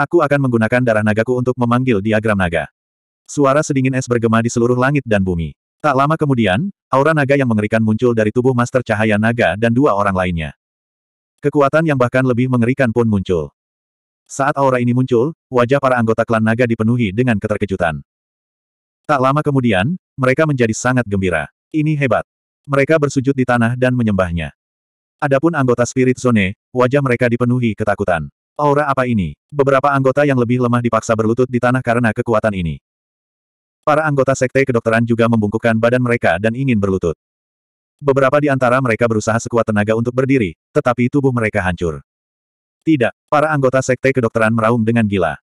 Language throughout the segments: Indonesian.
Aku akan menggunakan darah nagaku untuk memanggil diagram naga. Suara sedingin es bergema di seluruh langit dan bumi. Tak lama kemudian, aura naga yang mengerikan muncul dari tubuh Master Cahaya Naga dan dua orang lainnya. Kekuatan yang bahkan lebih mengerikan pun muncul. Saat aura ini muncul, wajah para anggota klan naga dipenuhi dengan keterkejutan. Tak lama kemudian, mereka menjadi sangat gembira. Ini hebat. Mereka bersujud di tanah dan menyembahnya. Adapun anggota Spirit Zone, wajah mereka dipenuhi ketakutan. Aura apa ini? Beberapa anggota yang lebih lemah dipaksa berlutut di tanah karena kekuatan ini. Para anggota sekte kedokteran juga membungkukkan badan mereka dan ingin berlutut. Beberapa di antara mereka berusaha sekuat tenaga untuk berdiri, tetapi tubuh mereka hancur. Tidak, para anggota sekte kedokteran meraung dengan gila.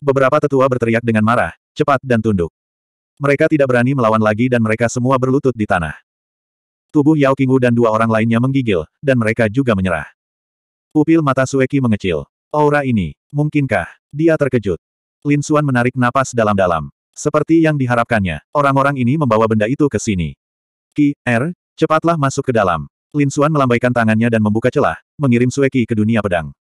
Beberapa tetua berteriak dengan marah, cepat dan tunduk. Mereka tidak berani melawan lagi dan mereka semua berlutut di tanah. Tubuh Yao Qingwu dan dua orang lainnya menggigil, dan mereka juga menyerah. Pupil mata Sueki mengecil. Aura ini, mungkinkah? Dia terkejut. Lin Suan menarik napas dalam-dalam. Seperti yang diharapkannya, orang-orang ini membawa benda itu ke sini. Ki, Er, cepatlah masuk ke dalam. Lin Suan melambaikan tangannya dan membuka celah, mengirim Sueki ke dunia pedang.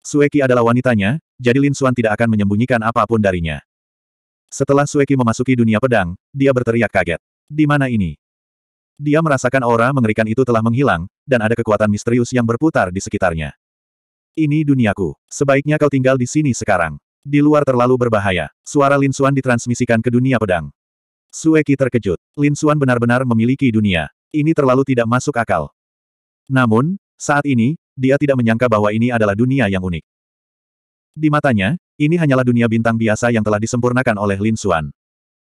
Sueki adalah wanitanya, jadi Lin Suan tidak akan menyembunyikan apapun darinya. Setelah Sueki memasuki dunia pedang, dia berteriak kaget. Di mana ini? Dia merasakan aura mengerikan itu telah menghilang, dan ada kekuatan misterius yang berputar di sekitarnya. Ini duniaku. Sebaiknya kau tinggal di sini sekarang. Di luar terlalu berbahaya. Suara Lin Xuan ditransmisikan ke dunia pedang. Sueki terkejut. Lin Xuan benar-benar memiliki dunia. Ini terlalu tidak masuk akal. Namun, saat ini, dia tidak menyangka bahwa ini adalah dunia yang unik. Di matanya, ini hanyalah dunia bintang biasa yang telah disempurnakan oleh Lin Xuan.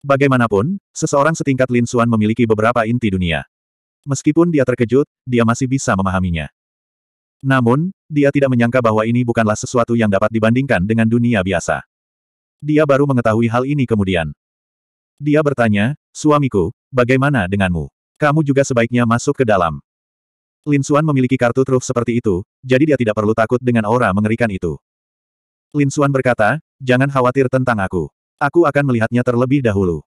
Bagaimanapun, seseorang setingkat Lin Xuan memiliki beberapa inti dunia. Meskipun dia terkejut, dia masih bisa memahaminya. Namun, dia tidak menyangka bahwa ini bukanlah sesuatu yang dapat dibandingkan dengan dunia biasa. Dia baru mengetahui hal ini kemudian. Dia bertanya, suamiku, bagaimana denganmu? Kamu juga sebaiknya masuk ke dalam. Lin Xuan memiliki kartu truf seperti itu, jadi dia tidak perlu takut dengan aura mengerikan itu. Lin Xuan berkata, jangan khawatir tentang aku. Aku akan melihatnya terlebih dahulu.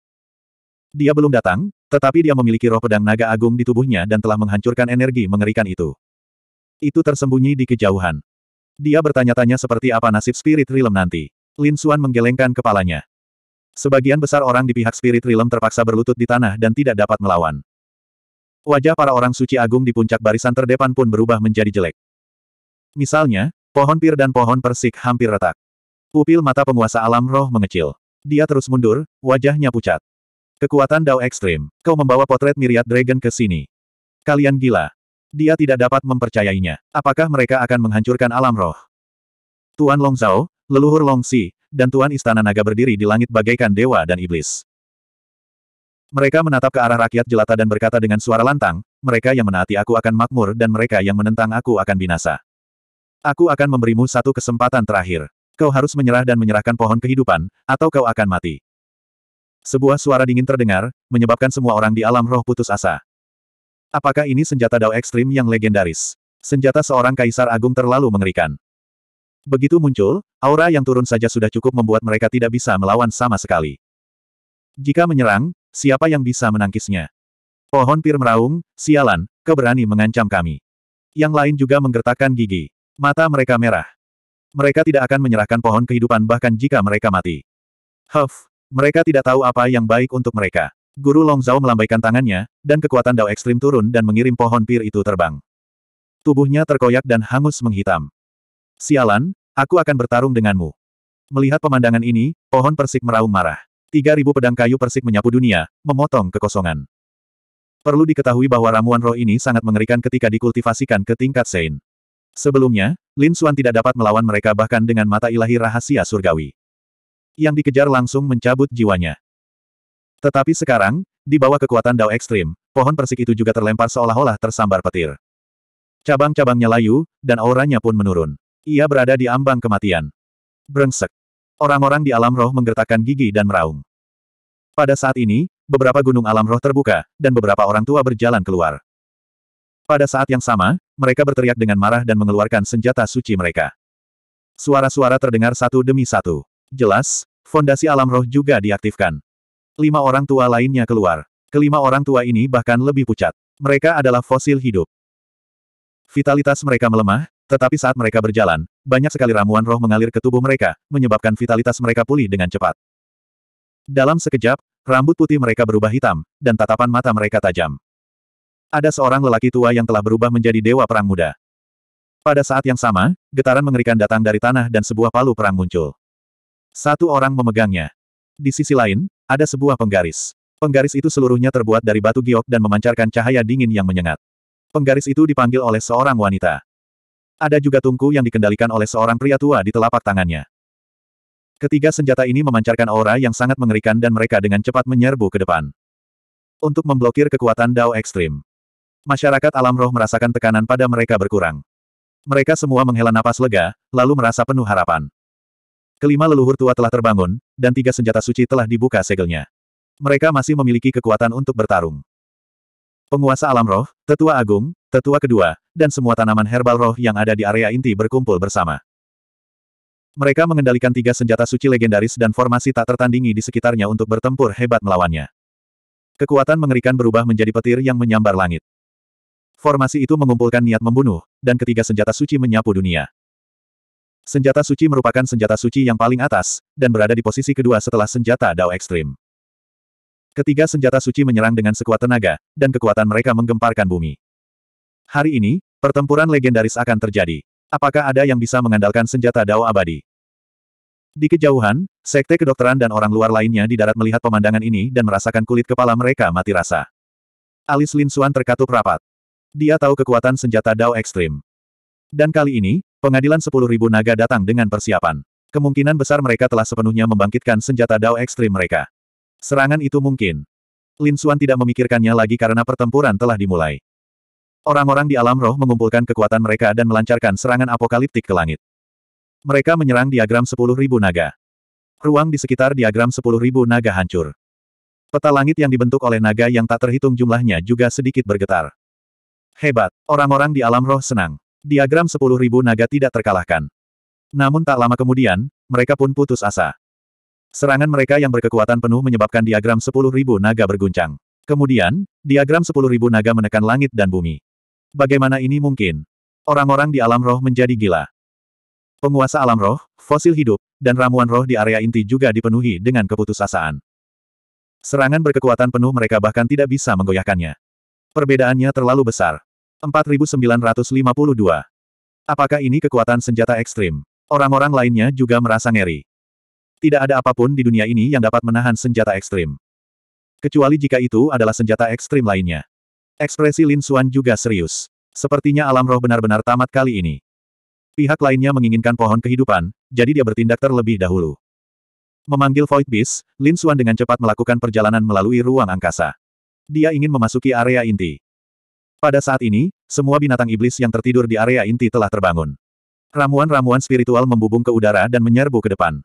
Dia belum datang, tetapi dia memiliki roh pedang naga agung di tubuhnya dan telah menghancurkan energi mengerikan itu itu tersembunyi di kejauhan. Dia bertanya-tanya seperti apa nasib Spirit Realm nanti. Lin Suan menggelengkan kepalanya. Sebagian besar orang di pihak Spirit Realm terpaksa berlutut di tanah dan tidak dapat melawan. Wajah para orang suci agung di puncak barisan terdepan pun berubah menjadi jelek. Misalnya, pohon pir dan pohon persik hampir retak. Pupil mata penguasa alam roh mengecil. Dia terus mundur, wajahnya pucat. Kekuatan Dao ekstrim, kau membawa potret myriad Dragon ke sini. Kalian gila dia tidak dapat mempercayainya. Apakah mereka akan menghancurkan alam roh? Tuan Long Zhao, leluhur Long Xi, dan Tuan Istana Naga berdiri di langit bagaikan dewa dan iblis. Mereka menatap ke arah rakyat jelata dan berkata dengan suara lantang, mereka yang menaati aku akan makmur dan mereka yang menentang aku akan binasa. Aku akan memberimu satu kesempatan terakhir. Kau harus menyerah dan menyerahkan pohon kehidupan, atau kau akan mati. Sebuah suara dingin terdengar, menyebabkan semua orang di alam roh putus asa. Apakah ini senjata Dao ekstrim yang legendaris? Senjata seorang kaisar agung terlalu mengerikan. Begitu muncul, aura yang turun saja sudah cukup membuat mereka tidak bisa melawan sama sekali. Jika menyerang, siapa yang bisa menangkisnya? Pohon pir meraung, sialan, keberani mengancam kami. Yang lain juga menggertakkan gigi. Mata mereka merah. Mereka tidak akan menyerahkan pohon kehidupan bahkan jika mereka mati. Huff, mereka tidak tahu apa yang baik untuk mereka. Guru Long Zhao melambaikan tangannya, dan kekuatan dao ekstrim turun dan mengirim pohon pir itu terbang. Tubuhnya terkoyak dan hangus menghitam. Sialan, aku akan bertarung denganmu. Melihat pemandangan ini, pohon persik meraung marah. 3.000 pedang kayu persik menyapu dunia, memotong kekosongan. Perlu diketahui bahwa ramuan roh ini sangat mengerikan ketika dikultivasikan ke tingkat Sein. Sebelumnya, Lin Xuan tidak dapat melawan mereka bahkan dengan mata ilahi rahasia surgawi. Yang dikejar langsung mencabut jiwanya. Tetapi sekarang, di bawah kekuatan dao ekstrim, pohon persik itu juga terlempar seolah-olah tersambar petir. Cabang-cabangnya layu, dan auranya pun menurun. Ia berada di ambang kematian. Brengsek. Orang-orang di alam roh menggertakkan gigi dan meraung. Pada saat ini, beberapa gunung alam roh terbuka, dan beberapa orang tua berjalan keluar. Pada saat yang sama, mereka berteriak dengan marah dan mengeluarkan senjata suci mereka. Suara-suara terdengar satu demi satu. Jelas, fondasi alam roh juga diaktifkan. Lima orang tua lainnya keluar. Kelima orang tua ini bahkan lebih pucat. Mereka adalah fosil hidup. Vitalitas mereka melemah, tetapi saat mereka berjalan, banyak sekali ramuan roh mengalir ke tubuh mereka, menyebabkan vitalitas mereka pulih dengan cepat. Dalam sekejap, rambut putih mereka berubah hitam, dan tatapan mata mereka tajam. Ada seorang lelaki tua yang telah berubah menjadi dewa perang muda. Pada saat yang sama, getaran mengerikan datang dari tanah dan sebuah palu perang muncul. Satu orang memegangnya. Di sisi lain, ada sebuah penggaris. Penggaris itu seluruhnya terbuat dari batu giok dan memancarkan cahaya dingin yang menyengat. Penggaris itu dipanggil oleh seorang wanita. Ada juga tungku yang dikendalikan oleh seorang pria tua di telapak tangannya. Ketiga senjata ini memancarkan aura yang sangat mengerikan dan mereka dengan cepat menyerbu ke depan. Untuk memblokir kekuatan Dao ekstrim. Masyarakat alam roh merasakan tekanan pada mereka berkurang. Mereka semua menghela napas lega, lalu merasa penuh harapan. Kelima leluhur tua telah terbangun, dan tiga senjata suci telah dibuka segelnya. Mereka masih memiliki kekuatan untuk bertarung. Penguasa alam roh, tetua agung, tetua kedua, dan semua tanaman herbal roh yang ada di area inti berkumpul bersama. Mereka mengendalikan tiga senjata suci legendaris dan formasi tak tertandingi di sekitarnya untuk bertempur hebat melawannya. Kekuatan mengerikan berubah menjadi petir yang menyambar langit. Formasi itu mengumpulkan niat membunuh, dan ketiga senjata suci menyapu dunia. Senjata suci merupakan senjata suci yang paling atas, dan berada di posisi kedua setelah senjata Dao Ekstrim. Ketiga senjata suci menyerang dengan sekuat tenaga, dan kekuatan mereka menggemparkan bumi. Hari ini, pertempuran legendaris akan terjadi. Apakah ada yang bisa mengandalkan senjata Dao abadi? Di kejauhan, sekte kedokteran dan orang luar lainnya di darat melihat pemandangan ini dan merasakan kulit kepala mereka mati rasa. Alis Lin Xuan terkatup rapat. Dia tahu kekuatan senjata Dao ekstrim. Dan kali ini, Pengadilan 10.000 naga datang dengan persiapan. Kemungkinan besar mereka telah sepenuhnya membangkitkan senjata dao ekstrim mereka. Serangan itu mungkin. Lin Xuan tidak memikirkannya lagi karena pertempuran telah dimulai. Orang-orang di alam roh mengumpulkan kekuatan mereka dan melancarkan serangan apokaliptik ke langit. Mereka menyerang diagram 10.000 naga. Ruang di sekitar diagram 10.000 naga hancur. Peta langit yang dibentuk oleh naga yang tak terhitung jumlahnya juga sedikit bergetar. Hebat, orang-orang di alam roh senang diagram 10.000 naga tidak terkalahkan. Namun tak lama kemudian, mereka pun putus asa. Serangan mereka yang berkekuatan penuh menyebabkan diagram 10.000 naga berguncang. Kemudian, diagram 10.000 naga menekan langit dan bumi. Bagaimana ini mungkin? Orang-orang di alam roh menjadi gila. Penguasa alam roh, fosil hidup, dan ramuan roh di area inti juga dipenuhi dengan keputusasaan. Serangan berkekuatan penuh mereka bahkan tidak bisa menggoyahkannya. Perbedaannya terlalu besar. 4952. Apakah ini kekuatan senjata ekstrim? Orang-orang lainnya juga merasa ngeri. Tidak ada apapun di dunia ini yang dapat menahan senjata ekstrim. Kecuali jika itu adalah senjata ekstrim lainnya. Ekspresi Lin Xuan juga serius. Sepertinya alam roh benar-benar tamat kali ini. Pihak lainnya menginginkan pohon kehidupan, jadi dia bertindak terlebih dahulu. Memanggil Void Beast, Lin Xuan dengan cepat melakukan perjalanan melalui ruang angkasa. Dia ingin memasuki area inti. Pada saat ini, semua binatang iblis yang tertidur di area inti telah terbangun. Ramuan-ramuan spiritual membubung ke udara dan menyerbu ke depan.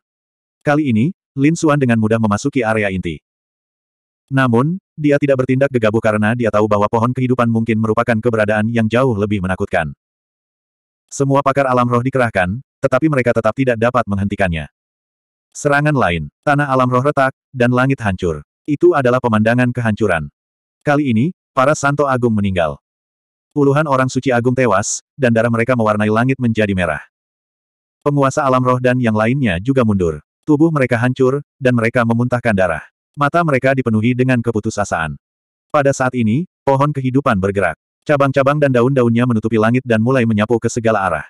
Kali ini, Lin Xuan dengan mudah memasuki area inti. Namun, dia tidak bertindak gegabah karena dia tahu bahwa pohon kehidupan mungkin merupakan keberadaan yang jauh lebih menakutkan. Semua pakar alam roh dikerahkan, tetapi mereka tetap tidak dapat menghentikannya. Serangan lain, tanah alam roh retak, dan langit hancur. Itu adalah pemandangan kehancuran. Kali ini, para santo agung meninggal. Puluhan orang suci agung tewas, dan darah mereka mewarnai langit menjadi merah. Penguasa alam roh dan yang lainnya juga mundur. Tubuh mereka hancur, dan mereka memuntahkan darah. Mata mereka dipenuhi dengan keputusasaan. Pada saat ini, pohon kehidupan bergerak. Cabang-cabang dan daun-daunnya menutupi langit dan mulai menyapu ke segala arah.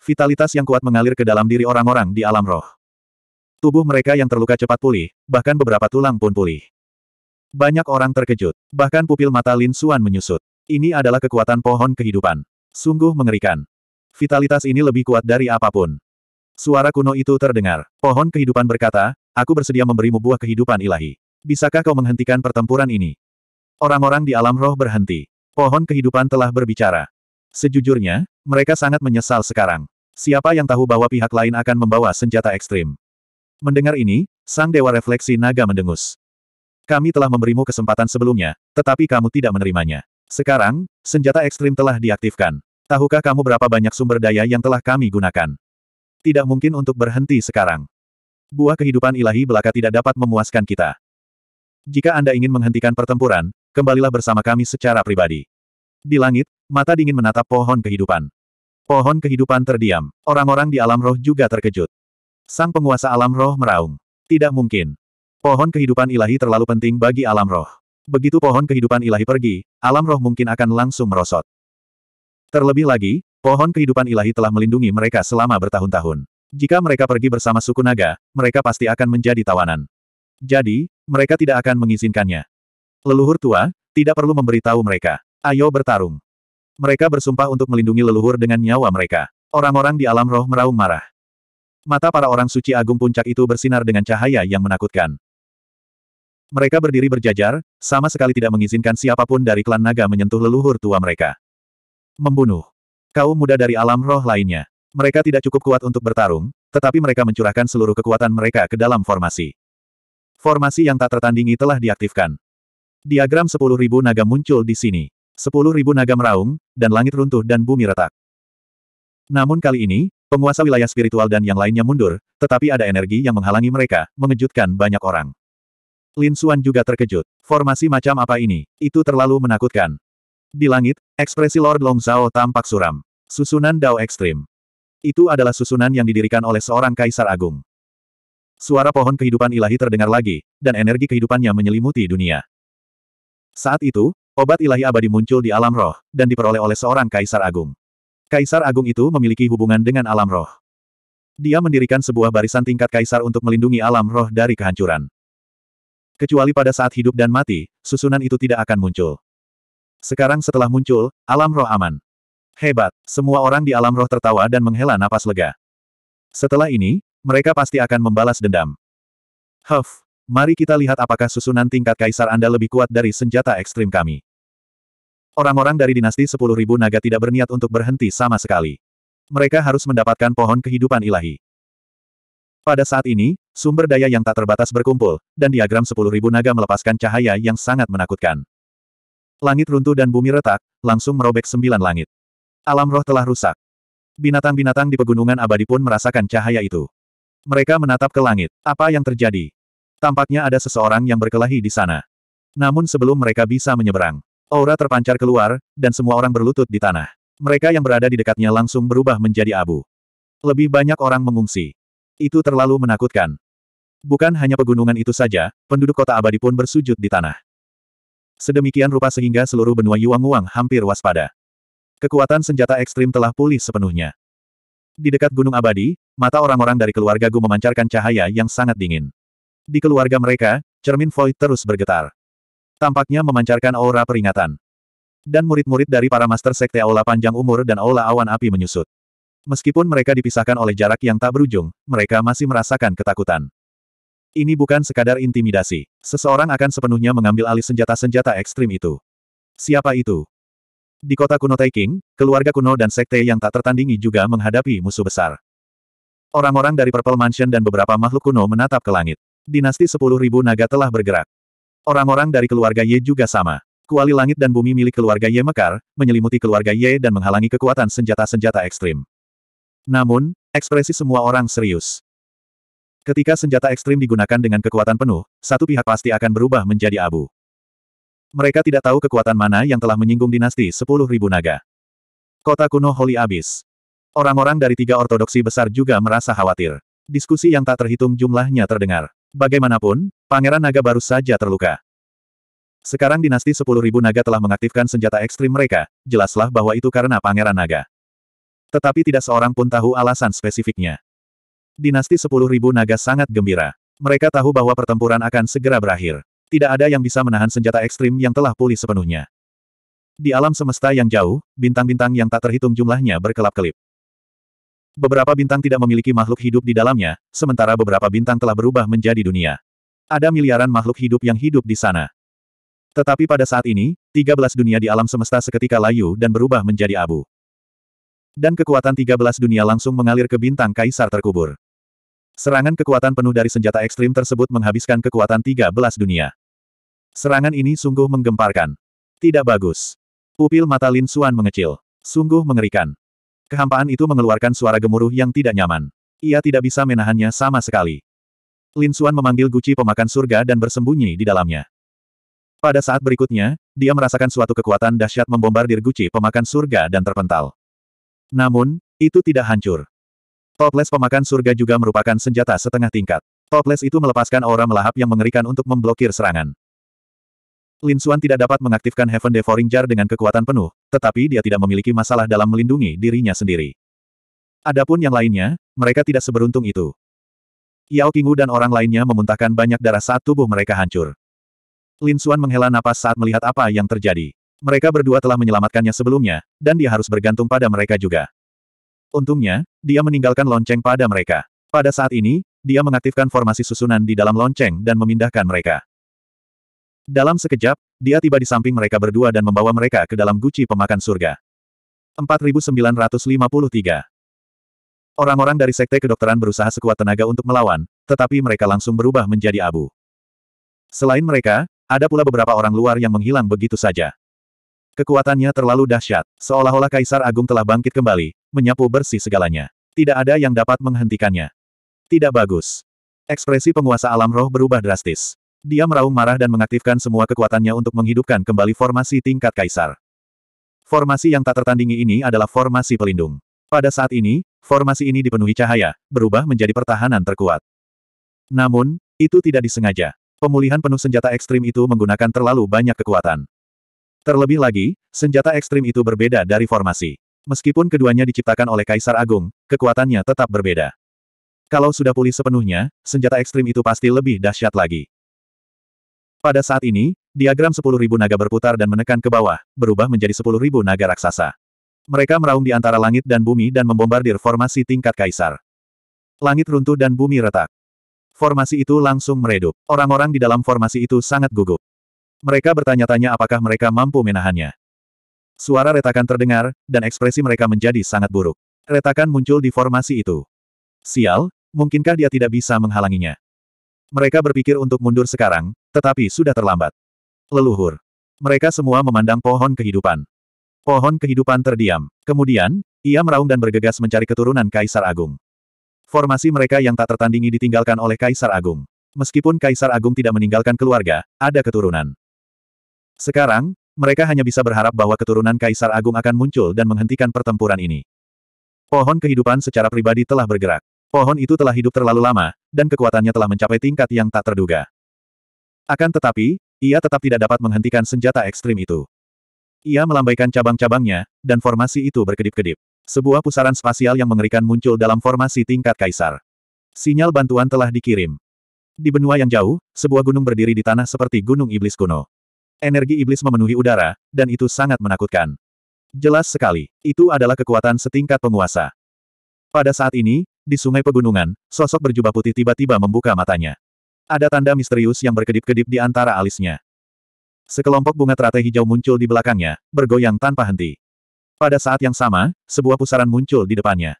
Vitalitas yang kuat mengalir ke dalam diri orang-orang di alam roh. Tubuh mereka yang terluka cepat pulih, bahkan beberapa tulang pun pulih. Banyak orang terkejut, bahkan pupil mata Lin Suan menyusut. Ini adalah kekuatan pohon kehidupan. Sungguh mengerikan. Vitalitas ini lebih kuat dari apapun. Suara kuno itu terdengar. Pohon kehidupan berkata, aku bersedia memberimu buah kehidupan ilahi. Bisakah kau menghentikan pertempuran ini? Orang-orang di alam roh berhenti. Pohon kehidupan telah berbicara. Sejujurnya, mereka sangat menyesal sekarang. Siapa yang tahu bahwa pihak lain akan membawa senjata ekstrim? Mendengar ini, sang dewa refleksi naga mendengus. Kami telah memberimu kesempatan sebelumnya, tetapi kamu tidak menerimanya. Sekarang, senjata ekstrim telah diaktifkan. Tahukah kamu berapa banyak sumber daya yang telah kami gunakan? Tidak mungkin untuk berhenti sekarang. Buah kehidupan ilahi belaka tidak dapat memuaskan kita. Jika Anda ingin menghentikan pertempuran, kembalilah bersama kami secara pribadi. Di langit, mata dingin menatap pohon kehidupan. Pohon kehidupan terdiam. Orang-orang di alam roh juga terkejut. Sang penguasa alam roh meraung. Tidak mungkin. Pohon kehidupan ilahi terlalu penting bagi alam roh begitu pohon kehidupan ilahi pergi, alam roh mungkin akan langsung merosot. Terlebih lagi, pohon kehidupan ilahi telah melindungi mereka selama bertahun-tahun. Jika mereka pergi bersama suku naga, mereka pasti akan menjadi tawanan. Jadi, mereka tidak akan mengizinkannya. Leluhur tua, tidak perlu memberitahu mereka. Ayo bertarung. Mereka bersumpah untuk melindungi leluhur dengan nyawa mereka. Orang-orang di alam roh meraung marah. Mata para orang suci agung puncak itu bersinar dengan cahaya yang menakutkan. Mereka berdiri berjajar, sama sekali tidak mengizinkan siapapun dari klan naga menyentuh leluhur tua mereka. Membunuh. Kaum muda dari alam roh lainnya. Mereka tidak cukup kuat untuk bertarung, tetapi mereka mencurahkan seluruh kekuatan mereka ke dalam formasi. Formasi yang tak tertandingi telah diaktifkan. Diagram 10.000 naga muncul di sini. 10.000 naga meraung, dan langit runtuh dan bumi retak. Namun kali ini, penguasa wilayah spiritual dan yang lainnya mundur, tetapi ada energi yang menghalangi mereka, mengejutkan banyak orang. Lin Xuan juga terkejut. Formasi macam apa ini? Itu terlalu menakutkan. Di langit, ekspresi Lord Long Zhao tampak suram. Susunan Dao Ekstrim. Itu adalah susunan yang didirikan oleh seorang kaisar agung. Suara pohon kehidupan ilahi terdengar lagi, dan energi kehidupannya menyelimuti dunia. Saat itu, obat ilahi abadi muncul di alam roh, dan diperoleh oleh seorang kaisar agung. Kaisar agung itu memiliki hubungan dengan alam roh. Dia mendirikan sebuah barisan tingkat kaisar untuk melindungi alam roh dari kehancuran. Kecuali pada saat hidup dan mati, susunan itu tidak akan muncul. Sekarang setelah muncul, alam roh aman. Hebat, semua orang di alam roh tertawa dan menghela napas lega. Setelah ini, mereka pasti akan membalas dendam. Huff, mari kita lihat apakah susunan tingkat kaisar Anda lebih kuat dari senjata ekstrim kami. Orang-orang dari dinasti 10.000 naga tidak berniat untuk berhenti sama sekali. Mereka harus mendapatkan pohon kehidupan ilahi. Pada saat ini, sumber daya yang tak terbatas berkumpul, dan diagram 10.000 naga melepaskan cahaya yang sangat menakutkan. Langit runtuh dan bumi retak, langsung merobek sembilan langit. Alam roh telah rusak. Binatang-binatang di pegunungan abadi pun merasakan cahaya itu. Mereka menatap ke langit. Apa yang terjadi? Tampaknya ada seseorang yang berkelahi di sana. Namun sebelum mereka bisa menyeberang, aura terpancar keluar, dan semua orang berlutut di tanah. Mereka yang berada di dekatnya langsung berubah menjadi abu. Lebih banyak orang mengungsi. Itu terlalu menakutkan. Bukan hanya pegunungan itu saja, penduduk kota abadi pun bersujud di tanah. Sedemikian rupa sehingga seluruh benua Yuanguang hampir waspada. Kekuatan senjata ekstrim telah pulih sepenuhnya. Di dekat Gunung Abadi, mata orang-orang dari keluarga Gu memancarkan cahaya yang sangat dingin. Di keluarga mereka, cermin void terus bergetar. Tampaknya memancarkan aura peringatan. Dan murid-murid dari para master sekte Aula Panjang Umur dan Aula Awan Api menyusut. Meskipun mereka dipisahkan oleh jarak yang tak berujung, mereka masih merasakan ketakutan. Ini bukan sekadar intimidasi. Seseorang akan sepenuhnya mengambil alih senjata-senjata ekstrim itu. Siapa itu? Di kota kuno Taiking, keluarga kuno dan sekte yang tak tertandingi juga menghadapi musuh besar. Orang-orang dari Purple Mansion dan beberapa makhluk kuno menatap ke langit. Dinasti 10.000 naga telah bergerak. Orang-orang dari keluarga Ye juga sama. Kuali langit dan bumi milik keluarga Ye mekar, menyelimuti keluarga Ye dan menghalangi kekuatan senjata-senjata ekstrim. Namun, ekspresi semua orang serius. Ketika senjata ekstrim digunakan dengan kekuatan penuh, satu pihak pasti akan berubah menjadi abu. Mereka tidak tahu kekuatan mana yang telah menyinggung dinasti 10.000 naga. Kota kuno Holy Abyss. Orang-orang dari tiga ortodoksi besar juga merasa khawatir. Diskusi yang tak terhitung jumlahnya terdengar. Bagaimanapun, Pangeran Naga baru saja terluka. Sekarang dinasti 10.000 naga telah mengaktifkan senjata ekstrim mereka, jelaslah bahwa itu karena Pangeran Naga. Tetapi tidak seorang pun tahu alasan spesifiknya. Dinasti 10.000 naga sangat gembira. Mereka tahu bahwa pertempuran akan segera berakhir. Tidak ada yang bisa menahan senjata ekstrim yang telah pulih sepenuhnya. Di alam semesta yang jauh, bintang-bintang yang tak terhitung jumlahnya berkelap-kelip. Beberapa bintang tidak memiliki makhluk hidup di dalamnya, sementara beberapa bintang telah berubah menjadi dunia. Ada miliaran makhluk hidup yang hidup di sana. Tetapi pada saat ini, 13 dunia di alam semesta seketika layu dan berubah menjadi abu dan kekuatan 13 dunia langsung mengalir ke bintang kaisar terkubur. Serangan kekuatan penuh dari senjata ekstrim tersebut menghabiskan kekuatan 13 dunia. Serangan ini sungguh menggemparkan. Tidak bagus. Pupil mata Lin Suan mengecil. Sungguh mengerikan. Kehampaan itu mengeluarkan suara gemuruh yang tidak nyaman. Ia tidak bisa menahannya sama sekali. Lin Suan memanggil Guci pemakan surga dan bersembunyi di dalamnya. Pada saat berikutnya, dia merasakan suatu kekuatan dahsyat membombardir Guci pemakan surga dan terpental. Namun, itu tidak hancur. Toples pemakan surga juga merupakan senjata setengah tingkat. Toples itu melepaskan aura melahap yang mengerikan untuk memblokir serangan. Lin Xuan tidak dapat mengaktifkan Heaven Devouring Jar dengan kekuatan penuh, tetapi dia tidak memiliki masalah dalam melindungi dirinya sendiri. Adapun yang lainnya, mereka tidak seberuntung itu. Yao Qingwu dan orang lainnya memuntahkan banyak darah saat tubuh mereka hancur. Lin Xuan menghela napas saat melihat apa yang terjadi. Mereka berdua telah menyelamatkannya sebelumnya, dan dia harus bergantung pada mereka juga. Untungnya, dia meninggalkan lonceng pada mereka. Pada saat ini, dia mengaktifkan formasi susunan di dalam lonceng dan memindahkan mereka. Dalam sekejap, dia tiba di samping mereka berdua dan membawa mereka ke dalam guci pemakan surga. 4953 Orang-orang dari Sekte Kedokteran berusaha sekuat tenaga untuk melawan, tetapi mereka langsung berubah menjadi abu. Selain mereka, ada pula beberapa orang luar yang menghilang begitu saja. Kekuatannya terlalu dahsyat, seolah-olah Kaisar Agung telah bangkit kembali, menyapu bersih segalanya. Tidak ada yang dapat menghentikannya. Tidak bagus. Ekspresi penguasa alam roh berubah drastis. Dia meraung marah dan mengaktifkan semua kekuatannya untuk menghidupkan kembali formasi tingkat Kaisar. Formasi yang tak tertandingi ini adalah formasi pelindung. Pada saat ini, formasi ini dipenuhi cahaya, berubah menjadi pertahanan terkuat. Namun, itu tidak disengaja. Pemulihan penuh senjata ekstrim itu menggunakan terlalu banyak kekuatan. Terlebih lagi, senjata ekstrim itu berbeda dari formasi. Meskipun keduanya diciptakan oleh Kaisar Agung, kekuatannya tetap berbeda. Kalau sudah pulih sepenuhnya, senjata ekstrim itu pasti lebih dahsyat lagi. Pada saat ini, diagram 10.000 naga berputar dan menekan ke bawah, berubah menjadi 10.000 naga raksasa. Mereka meraung di antara langit dan bumi dan membombardir formasi tingkat kaisar. Langit runtuh dan bumi retak. Formasi itu langsung meredup. Orang-orang di dalam formasi itu sangat gugup. Mereka bertanya-tanya apakah mereka mampu menahannya. Suara retakan terdengar, dan ekspresi mereka menjadi sangat buruk. Retakan muncul di formasi itu. Sial, mungkinkah dia tidak bisa menghalanginya? Mereka berpikir untuk mundur sekarang, tetapi sudah terlambat. Leluhur. Mereka semua memandang pohon kehidupan. Pohon kehidupan terdiam. Kemudian, ia meraung dan bergegas mencari keturunan Kaisar Agung. Formasi mereka yang tak tertandingi ditinggalkan oleh Kaisar Agung. Meskipun Kaisar Agung tidak meninggalkan keluarga, ada keturunan. Sekarang, mereka hanya bisa berharap bahwa keturunan Kaisar Agung akan muncul dan menghentikan pertempuran ini. Pohon kehidupan secara pribadi telah bergerak. Pohon itu telah hidup terlalu lama, dan kekuatannya telah mencapai tingkat yang tak terduga. Akan tetapi, ia tetap tidak dapat menghentikan senjata ekstrim itu. Ia melambaikan cabang-cabangnya, dan formasi itu berkedip-kedip. Sebuah pusaran spasial yang mengerikan muncul dalam formasi tingkat kaisar. Sinyal bantuan telah dikirim. Di benua yang jauh, sebuah gunung berdiri di tanah seperti gunung iblis kuno. Energi iblis memenuhi udara, dan itu sangat menakutkan. Jelas sekali, itu adalah kekuatan setingkat penguasa. Pada saat ini, di sungai pegunungan, sosok berjubah putih tiba-tiba membuka matanya. Ada tanda misterius yang berkedip-kedip di antara alisnya. Sekelompok bunga teratai hijau muncul di belakangnya, bergoyang tanpa henti. Pada saat yang sama, sebuah pusaran muncul di depannya.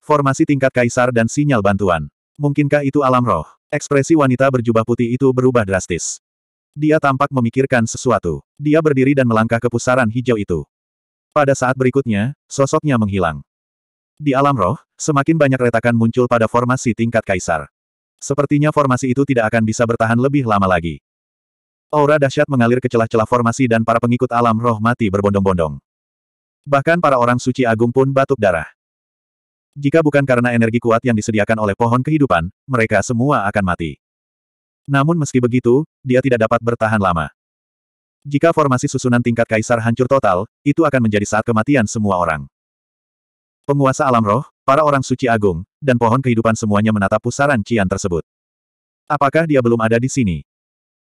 Formasi tingkat kaisar dan sinyal bantuan. Mungkinkah itu alam roh? Ekspresi wanita berjubah putih itu berubah drastis. Dia tampak memikirkan sesuatu. Dia berdiri dan melangkah ke pusaran hijau itu. Pada saat berikutnya, sosoknya menghilang. Di alam roh, semakin banyak retakan muncul pada formasi tingkat kaisar. Sepertinya formasi itu tidak akan bisa bertahan lebih lama lagi. Aura dahsyat mengalir ke celah-celah formasi dan para pengikut alam roh mati berbondong-bondong. Bahkan para orang suci agung pun batuk darah. Jika bukan karena energi kuat yang disediakan oleh pohon kehidupan, mereka semua akan mati. Namun meski begitu, dia tidak dapat bertahan lama. Jika formasi susunan tingkat kaisar hancur total, itu akan menjadi saat kematian semua orang. Penguasa alam roh, para orang suci agung, dan pohon kehidupan semuanya menatap pusaran cian tersebut. Apakah dia belum ada di sini?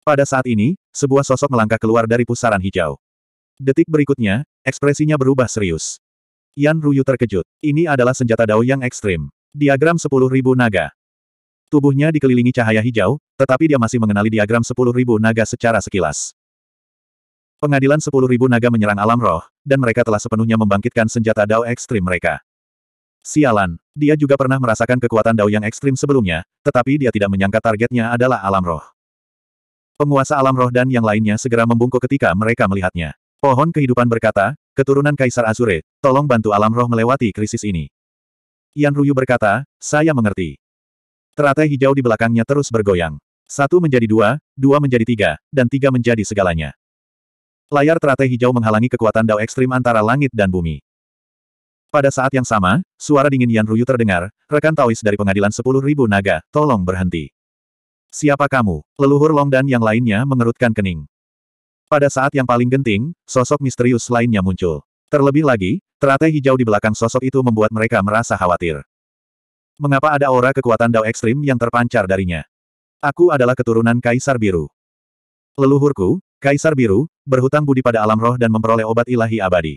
Pada saat ini, sebuah sosok melangkah keluar dari pusaran hijau. Detik berikutnya, ekspresinya berubah serius. Yan Ruyu terkejut. Ini adalah senjata dao yang ekstrim. Diagram 10.000 naga. Tubuhnya dikelilingi cahaya hijau, tetapi dia masih mengenali diagram 10.000 naga secara sekilas. Pengadilan 10.000 naga menyerang alam roh, dan mereka telah sepenuhnya membangkitkan senjata Dao ekstrim mereka. Sialan, dia juga pernah merasakan kekuatan Dao yang ekstrim sebelumnya, tetapi dia tidak menyangka targetnya adalah alam roh. Penguasa alam roh dan yang lainnya segera membungkuk ketika mereka melihatnya. Pohon kehidupan berkata, keturunan Kaisar Azure, tolong bantu alam roh melewati krisis ini. Yan Ruyu berkata, saya mengerti. Teratai hijau di belakangnya terus bergoyang. Satu menjadi dua, dua menjadi tiga, dan tiga menjadi segalanya. Layar teratai hijau menghalangi kekuatan dao ekstrim antara langit dan bumi. Pada saat yang sama, suara dingin Yan Ruyu terdengar, rekan Taois dari pengadilan Sepuluh Ribu naga, tolong berhenti. Siapa kamu? Leluhur Long dan yang lainnya mengerutkan kening. Pada saat yang paling genting, sosok misterius lainnya muncul. Terlebih lagi, teratai hijau di belakang sosok itu membuat mereka merasa khawatir. Mengapa ada aura kekuatan Dao ekstrim yang terpancar darinya? Aku adalah keturunan Kaisar Biru. Leluhurku, Kaisar Biru, berhutang budi pada alam roh dan memperoleh obat ilahi abadi.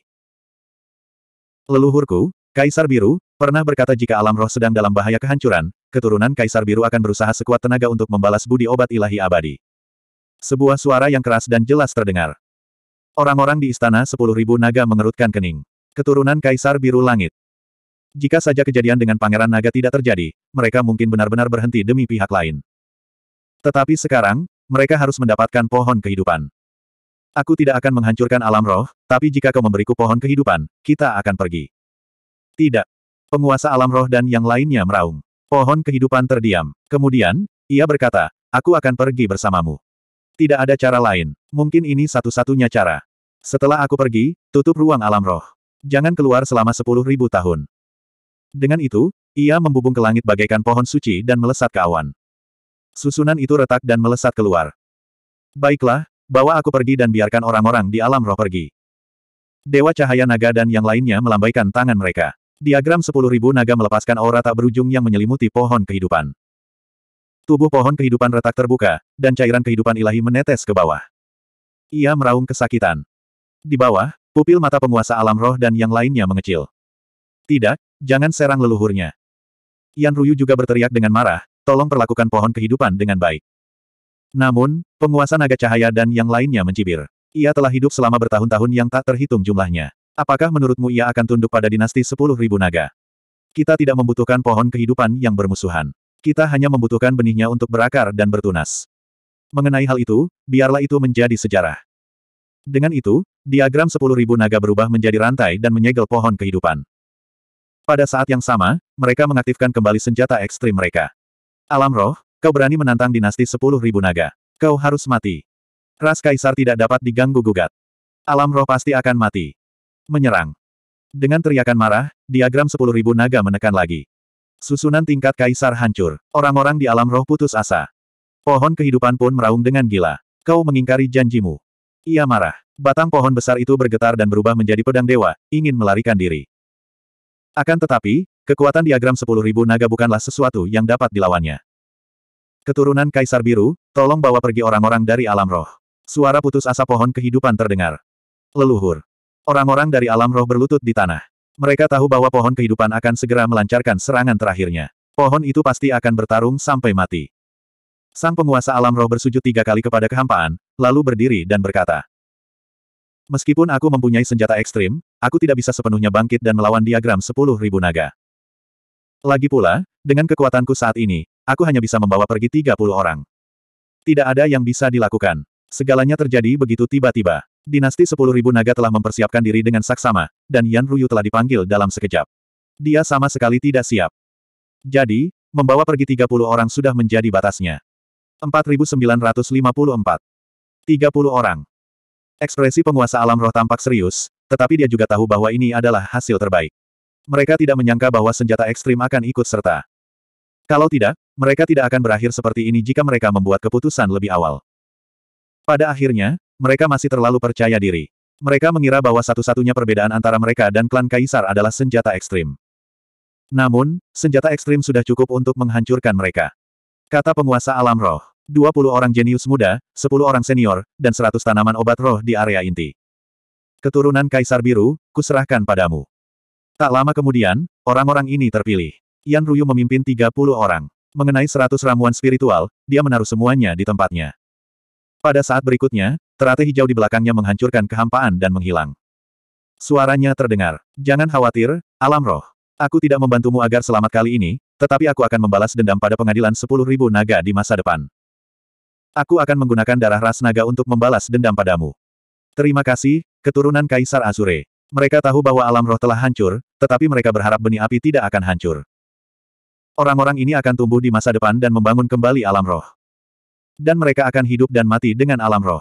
Leluhurku, Kaisar Biru, pernah berkata jika alam roh sedang dalam bahaya kehancuran, keturunan Kaisar Biru akan berusaha sekuat tenaga untuk membalas budi obat ilahi abadi. Sebuah suara yang keras dan jelas terdengar. Orang-orang di istana sepuluh ribu naga mengerutkan kening. Keturunan Kaisar Biru Langit. Jika saja kejadian dengan Pangeran Naga tidak terjadi, mereka mungkin benar-benar berhenti demi pihak lain. Tetapi sekarang, mereka harus mendapatkan pohon kehidupan. Aku tidak akan menghancurkan alam roh, tapi jika kau memberiku pohon kehidupan, kita akan pergi. Tidak. Penguasa alam roh dan yang lainnya meraung. Pohon kehidupan terdiam. Kemudian, ia berkata, aku akan pergi bersamamu. Tidak ada cara lain. Mungkin ini satu-satunya cara. Setelah aku pergi, tutup ruang alam roh. Jangan keluar selama sepuluh ribu tahun. Dengan itu, ia membubung ke langit bagaikan pohon suci dan melesat ke awan. Susunan itu retak dan melesat keluar. Baiklah, bawa aku pergi dan biarkan orang-orang di alam roh pergi. Dewa Cahaya Naga dan yang lainnya melambaikan tangan mereka. Diagram 10.000 naga melepaskan aura tak berujung yang menyelimuti pohon kehidupan. Tubuh pohon kehidupan retak terbuka, dan cairan kehidupan ilahi menetes ke bawah. Ia meraung kesakitan. Di bawah, pupil mata penguasa alam roh dan yang lainnya mengecil. Tidak, jangan serang leluhurnya. Yan Ruyu juga berteriak dengan marah, tolong perlakukan pohon kehidupan dengan baik. Namun, penguasa naga cahaya dan yang lainnya mencibir. Ia telah hidup selama bertahun-tahun yang tak terhitung jumlahnya. Apakah menurutmu ia akan tunduk pada dinasti sepuluh ribu naga? Kita tidak membutuhkan pohon kehidupan yang bermusuhan. Kita hanya membutuhkan benihnya untuk berakar dan bertunas. Mengenai hal itu, biarlah itu menjadi sejarah. Dengan itu, diagram sepuluh ribu naga berubah menjadi rantai dan menyegel pohon kehidupan. Pada saat yang sama, mereka mengaktifkan kembali senjata ekstrim mereka. Alam roh, kau berani menantang dinasti sepuluh ribu naga. Kau harus mati. Ras Kaisar tidak dapat diganggu-gugat. Alam roh pasti akan mati. Menyerang. Dengan teriakan marah, diagram sepuluh ribu naga menekan lagi. Susunan tingkat Kaisar hancur. Orang-orang di alam roh putus asa. Pohon kehidupan pun meraung dengan gila. Kau mengingkari janjimu. Ia marah. Batang pohon besar itu bergetar dan berubah menjadi pedang dewa, ingin melarikan diri. Akan tetapi, kekuatan diagram 10.000 naga bukanlah sesuatu yang dapat dilawannya. Keturunan Kaisar Biru, tolong bawa pergi orang-orang dari alam roh. Suara putus asa pohon kehidupan terdengar. Leluhur. Orang-orang dari alam roh berlutut di tanah. Mereka tahu bahwa pohon kehidupan akan segera melancarkan serangan terakhirnya. Pohon itu pasti akan bertarung sampai mati. Sang penguasa alam roh bersujud tiga kali kepada kehampaan, lalu berdiri dan berkata, Meskipun aku mempunyai senjata ekstrim, aku tidak bisa sepenuhnya bangkit dan melawan diagram sepuluh ribu naga. Lagi pula, dengan kekuatanku saat ini, aku hanya bisa membawa pergi tiga puluh orang. Tidak ada yang bisa dilakukan. Segalanya terjadi begitu tiba-tiba. Dinasti sepuluh ribu naga telah mempersiapkan diri dengan saksama, dan Yan Ruyu telah dipanggil dalam sekejap. Dia sama sekali tidak siap. Jadi, membawa pergi tiga puluh orang sudah menjadi batasnya. Tiga puluh orang. Ekspresi penguasa alam roh tampak serius, tetapi dia juga tahu bahwa ini adalah hasil terbaik. Mereka tidak menyangka bahwa senjata ekstrim akan ikut serta. Kalau tidak, mereka tidak akan berakhir seperti ini jika mereka membuat keputusan lebih awal. Pada akhirnya, mereka masih terlalu percaya diri. Mereka mengira bahwa satu-satunya perbedaan antara mereka dan klan Kaisar adalah senjata ekstrim. Namun, senjata ekstrim sudah cukup untuk menghancurkan mereka. Kata penguasa alam roh, 20 orang jenius muda, 10 orang senior, dan 100 tanaman obat roh di area inti. Keturunan Kaisar Biru, kuserahkan padamu. Tak lama kemudian, orang-orang ini terpilih. Yan Ruyu memimpin 30 orang. Mengenai 100 ramuan spiritual, dia menaruh semuanya di tempatnya. Pada saat berikutnya, teratai hijau di belakangnya menghancurkan kehampaan dan menghilang. Suaranya terdengar. Jangan khawatir, alam roh. Aku tidak membantumu agar selamat kali ini, tetapi aku akan membalas dendam pada pengadilan 10.000 naga di masa depan. Aku akan menggunakan darah ras naga untuk membalas dendam padamu. Terima kasih, Keturunan Kaisar Azure. Mereka tahu bahwa alam roh telah hancur, tetapi mereka berharap benih api tidak akan hancur. Orang-orang ini akan tumbuh di masa depan dan membangun kembali alam roh. Dan mereka akan hidup dan mati dengan alam roh.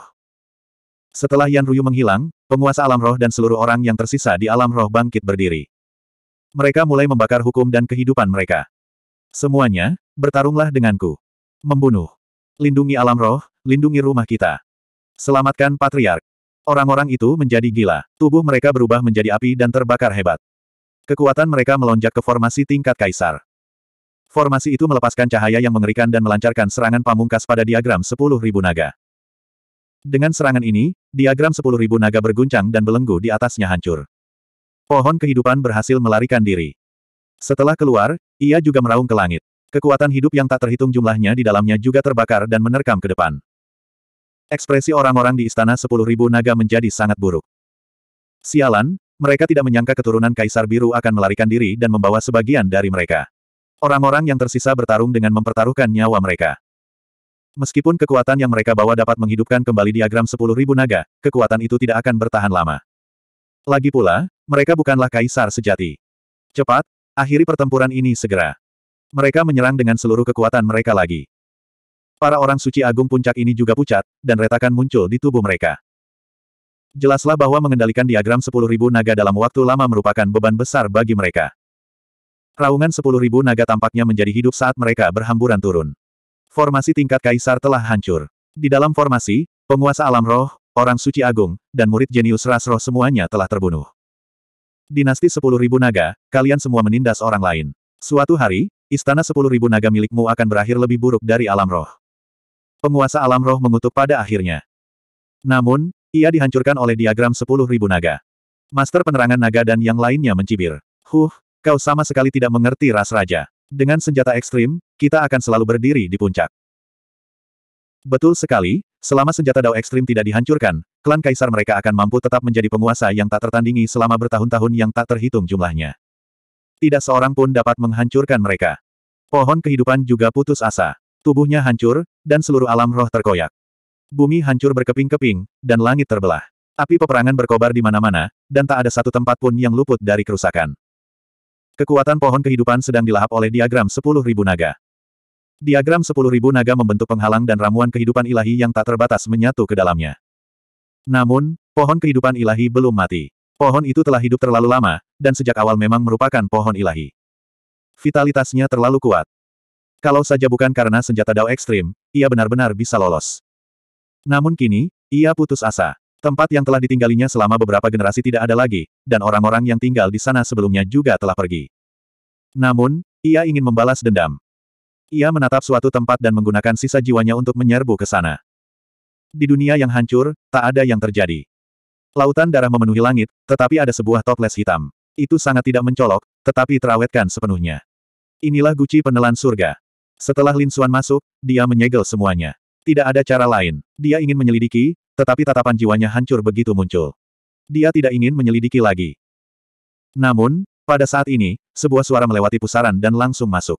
Setelah Yan Ruyu menghilang, penguasa alam roh dan seluruh orang yang tersisa di alam roh bangkit berdiri. Mereka mulai membakar hukum dan kehidupan mereka. Semuanya, bertarunglah denganku. Membunuh. Lindungi alam roh, lindungi rumah kita. Selamatkan patriark. Orang-orang itu menjadi gila. Tubuh mereka berubah menjadi api dan terbakar hebat. Kekuatan mereka melonjak ke formasi tingkat kaisar. Formasi itu melepaskan cahaya yang mengerikan dan melancarkan serangan pamungkas pada diagram 10.000 naga. Dengan serangan ini, diagram 10.000 naga berguncang dan belenggu di atasnya hancur. Pohon kehidupan berhasil melarikan diri. Setelah keluar, ia juga meraung ke langit. Kekuatan hidup yang tak terhitung jumlahnya di dalamnya juga terbakar dan menerkam ke depan. Ekspresi orang-orang di istana sepuluh ribu naga menjadi sangat buruk. Sialan, mereka tidak menyangka keturunan Kaisar Biru akan melarikan diri dan membawa sebagian dari mereka. Orang-orang yang tersisa bertarung dengan mempertaruhkan nyawa mereka. Meskipun kekuatan yang mereka bawa dapat menghidupkan kembali diagram sepuluh ribu naga, kekuatan itu tidak akan bertahan lama. Lagi pula, mereka bukanlah Kaisar sejati. Cepat, akhiri pertempuran ini segera. Mereka menyerang dengan seluruh kekuatan mereka lagi. Para orang suci agung puncak ini juga pucat, dan retakan muncul di tubuh mereka. Jelaslah bahwa mengendalikan diagram 10.000 naga dalam waktu lama merupakan beban besar bagi mereka. Raungan 10.000 naga tampaknya menjadi hidup saat mereka berhamburan turun. Formasi tingkat kaisar telah hancur. Di dalam formasi, penguasa alam roh, orang suci agung, dan murid jenius ras roh semuanya telah terbunuh. Dinasti 10.000 naga, kalian semua menindas orang lain. Suatu hari, istana 10.000 naga milikmu akan berakhir lebih buruk dari alam roh penguasa alam roh mengutuk pada akhirnya. Namun, ia dihancurkan oleh diagram Sepuluh Ribu naga. Master penerangan naga dan yang lainnya mencibir. Huh, kau sama sekali tidak mengerti ras raja. Dengan senjata ekstrim, kita akan selalu berdiri di puncak. Betul sekali, selama senjata Dao ekstrim tidak dihancurkan, klan kaisar mereka akan mampu tetap menjadi penguasa yang tak tertandingi selama bertahun-tahun yang tak terhitung jumlahnya. Tidak seorang pun dapat menghancurkan mereka. Pohon kehidupan juga putus asa. Tubuhnya hancur, dan seluruh alam roh terkoyak. Bumi hancur berkeping-keping, dan langit terbelah. Api peperangan berkobar di mana-mana, dan tak ada satu tempat pun yang luput dari kerusakan. Kekuatan pohon kehidupan sedang dilahap oleh diagram 10.000 naga. Diagram 10.000 naga membentuk penghalang dan ramuan kehidupan ilahi yang tak terbatas menyatu ke dalamnya. Namun, pohon kehidupan ilahi belum mati. Pohon itu telah hidup terlalu lama, dan sejak awal memang merupakan pohon ilahi. Vitalitasnya terlalu kuat. Kalau saja bukan karena senjata Dao ekstrim, ia benar-benar bisa lolos. Namun kini, ia putus asa. Tempat yang telah ditinggalinya selama beberapa generasi tidak ada lagi, dan orang-orang yang tinggal di sana sebelumnya juga telah pergi. Namun, ia ingin membalas dendam. Ia menatap suatu tempat dan menggunakan sisa jiwanya untuk menyerbu ke sana. Di dunia yang hancur, tak ada yang terjadi. Lautan darah memenuhi langit, tetapi ada sebuah toples hitam. Itu sangat tidak mencolok, tetapi terawetkan sepenuhnya. Inilah guci penelan surga. Setelah Lin Xuan masuk, dia menyegel semuanya. Tidak ada cara lain. Dia ingin menyelidiki, tetapi tatapan jiwanya hancur begitu muncul. Dia tidak ingin menyelidiki lagi. Namun, pada saat ini, sebuah suara melewati pusaran dan langsung masuk.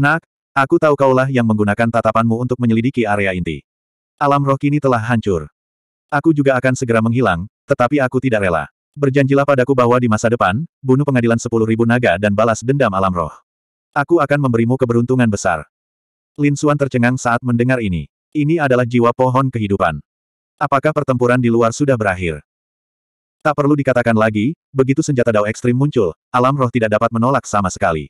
Nak, aku tahu kaulah yang menggunakan tatapanmu untuk menyelidiki area inti. Alam roh kini telah hancur. Aku juga akan segera menghilang, tetapi aku tidak rela. Berjanjilah padaku bahwa di masa depan, bunuh pengadilan sepuluh ribu naga dan balas dendam alam roh. Aku akan memberimu keberuntungan besar. Lin Xuan tercengang saat mendengar ini. Ini adalah jiwa pohon kehidupan. Apakah pertempuran di luar sudah berakhir? Tak perlu dikatakan lagi, begitu senjata dao ekstrim muncul, alam roh tidak dapat menolak sama sekali.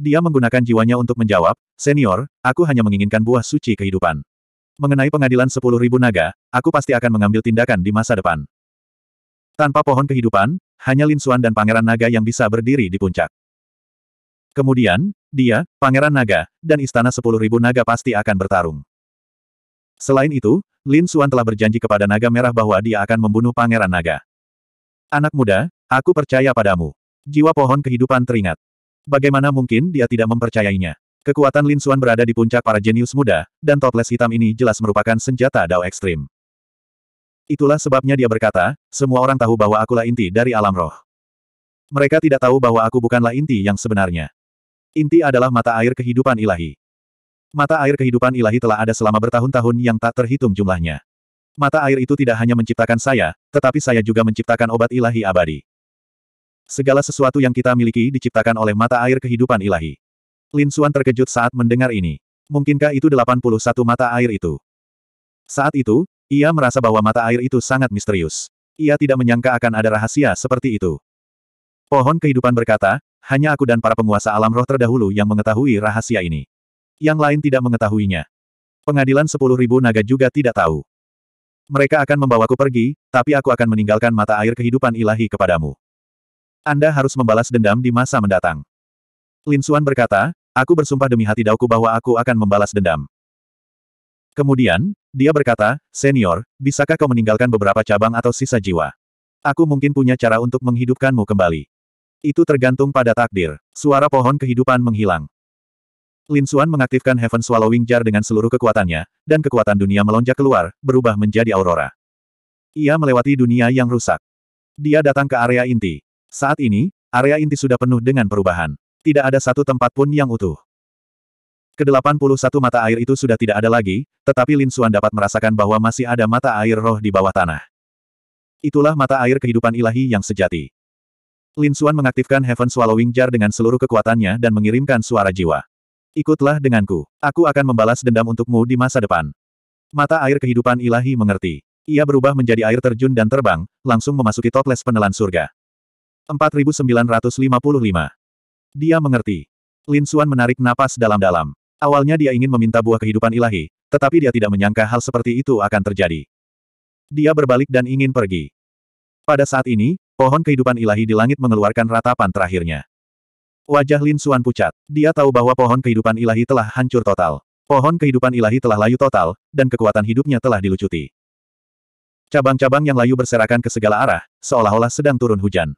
Dia menggunakan jiwanya untuk menjawab, Senior, aku hanya menginginkan buah suci kehidupan. Mengenai pengadilan sepuluh ribu naga, aku pasti akan mengambil tindakan di masa depan. Tanpa pohon kehidupan, hanya Lin Xuan dan Pangeran Naga yang bisa berdiri di puncak. Kemudian, dia, Pangeran Naga, dan Istana Sepuluh Ribu Naga pasti akan bertarung. Selain itu, Lin Xuan telah berjanji kepada Naga Merah bahwa dia akan membunuh Pangeran Naga. Anak muda, aku percaya padamu. Jiwa pohon kehidupan teringat. Bagaimana mungkin dia tidak mempercayainya? Kekuatan Lin Xuan berada di puncak para jenius muda, dan toples hitam ini jelas merupakan senjata dao ekstrim. Itulah sebabnya dia berkata, semua orang tahu bahwa akulah inti dari alam roh. Mereka tidak tahu bahwa aku bukanlah inti yang sebenarnya. Inti adalah mata air kehidupan ilahi. Mata air kehidupan ilahi telah ada selama bertahun-tahun yang tak terhitung jumlahnya. Mata air itu tidak hanya menciptakan saya, tetapi saya juga menciptakan obat ilahi abadi. Segala sesuatu yang kita miliki diciptakan oleh mata air kehidupan ilahi. Lin Suan terkejut saat mendengar ini. Mungkinkah itu 81 mata air itu? Saat itu, ia merasa bahwa mata air itu sangat misterius. Ia tidak menyangka akan ada rahasia seperti itu. Pohon kehidupan berkata, hanya aku dan para penguasa alam roh terdahulu yang mengetahui rahasia ini. Yang lain tidak mengetahuinya. Pengadilan sepuluh ribu naga juga tidak tahu. Mereka akan membawaku pergi, tapi aku akan meninggalkan mata air kehidupan ilahi kepadamu. Anda harus membalas dendam di masa mendatang. Lin Xuan berkata, aku bersumpah demi hati dauku bahwa aku akan membalas dendam. Kemudian, dia berkata, Senior, bisakah kau meninggalkan beberapa cabang atau sisa jiwa? Aku mungkin punya cara untuk menghidupkanmu kembali. Itu tergantung pada takdir. Suara pohon kehidupan menghilang. Lin Xuan mengaktifkan Heaven Swallowing Jar dengan seluruh kekuatannya, dan kekuatan dunia melonjak keluar, berubah menjadi aurora. Ia melewati dunia yang rusak. Dia datang ke area inti. Saat ini, area inti sudah penuh dengan perubahan. Tidak ada satu tempat pun yang utuh. puluh satu mata air itu sudah tidak ada lagi, tetapi Lin Xuan dapat merasakan bahwa masih ada mata air roh di bawah tanah. Itulah mata air kehidupan ilahi yang sejati. Lin Suan mengaktifkan Heaven Swallowing Jar dengan seluruh kekuatannya dan mengirimkan suara jiwa. Ikutlah denganku. Aku akan membalas dendam untukmu di masa depan. Mata air kehidupan ilahi mengerti. Ia berubah menjadi air terjun dan terbang, langsung memasuki toples penelan surga. 4955. Dia mengerti. Lin Suan menarik napas dalam-dalam. Awalnya dia ingin meminta buah kehidupan ilahi, tetapi dia tidak menyangka hal seperti itu akan terjadi. Dia berbalik dan ingin pergi. Pada saat ini, Pohon kehidupan ilahi di langit mengeluarkan ratapan terakhirnya. Wajah Lin Suan pucat. Dia tahu bahwa pohon kehidupan ilahi telah hancur total. Pohon kehidupan ilahi telah layu total, dan kekuatan hidupnya telah dilucuti. Cabang-cabang yang layu berserakan ke segala arah, seolah-olah sedang turun hujan.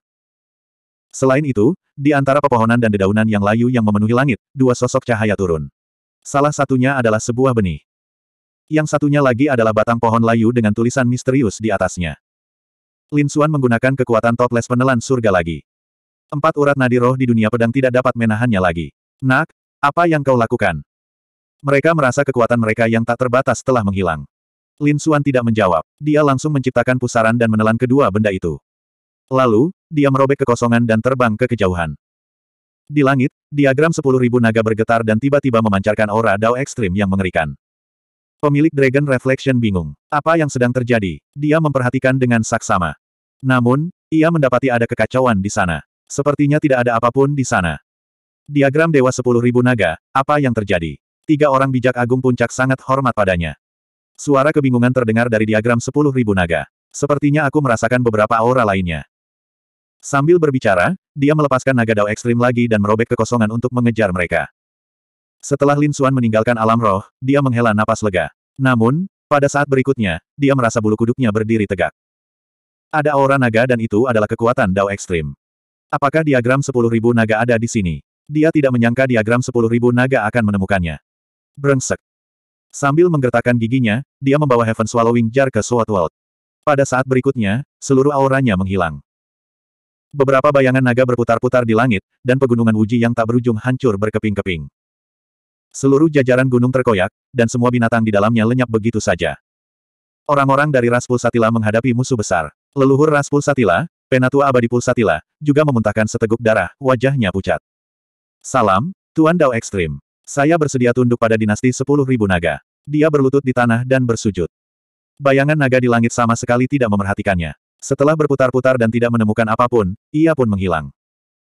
Selain itu, di antara pepohonan dan dedaunan yang layu yang memenuhi langit, dua sosok cahaya turun. Salah satunya adalah sebuah benih. Yang satunya lagi adalah batang pohon layu dengan tulisan misterius di atasnya. Lin Xuan menggunakan kekuatan toples penelan surga lagi. Empat urat nadi roh di dunia pedang tidak dapat menahannya lagi. Nak, apa yang kau lakukan? Mereka merasa kekuatan mereka yang tak terbatas telah menghilang. Lin Xuan tidak menjawab. Dia langsung menciptakan pusaran dan menelan kedua benda itu. Lalu, dia merobek kekosongan dan terbang ke kejauhan. Di langit, diagram sepuluh ribu naga bergetar dan tiba-tiba memancarkan aura dao ekstrim yang mengerikan. Pemilik Dragon Reflection bingung. Apa yang sedang terjadi? Dia memperhatikan dengan saksama. Namun, ia mendapati ada kekacauan di sana. Sepertinya tidak ada apapun di sana. Diagram Dewa 10.000 Naga, apa yang terjadi? Tiga orang bijak agung puncak sangat hormat padanya. Suara kebingungan terdengar dari diagram 10.000 naga. Sepertinya aku merasakan beberapa aura lainnya. Sambil berbicara, dia melepaskan naga dao ekstrim lagi dan merobek kekosongan untuk mengejar mereka. Setelah Lin Xuan meninggalkan alam roh, dia menghela napas lega. Namun, pada saat berikutnya, dia merasa bulu kuduknya berdiri tegak. Ada aura naga dan itu adalah kekuatan Dao Ekstrim. Apakah diagram 10.000 naga ada di sini? Dia tidak menyangka diagram 10.000 naga akan menemukannya. Brengsek. Sambil menggertakkan giginya, dia membawa Heaven Swallowing Jar ke World. Pada saat berikutnya, seluruh auranya menghilang. Beberapa bayangan naga berputar-putar di langit, dan pegunungan Wuji yang tak berujung hancur berkeping-keping. Seluruh jajaran gunung terkoyak, dan semua binatang di dalamnya lenyap begitu saja. Orang-orang dari ras Pulsatila menghadapi musuh besar. Leluhur ras Pulsatila, Penatua Abadi Pulsatila, juga memuntahkan seteguk darah, wajahnya pucat. Salam, Tuan Dao Ekstrim. Saya bersedia tunduk pada dinasti sepuluh ribu naga. Dia berlutut di tanah dan bersujud. Bayangan naga di langit sama sekali tidak memerhatikannya. Setelah berputar-putar dan tidak menemukan apapun, ia pun menghilang.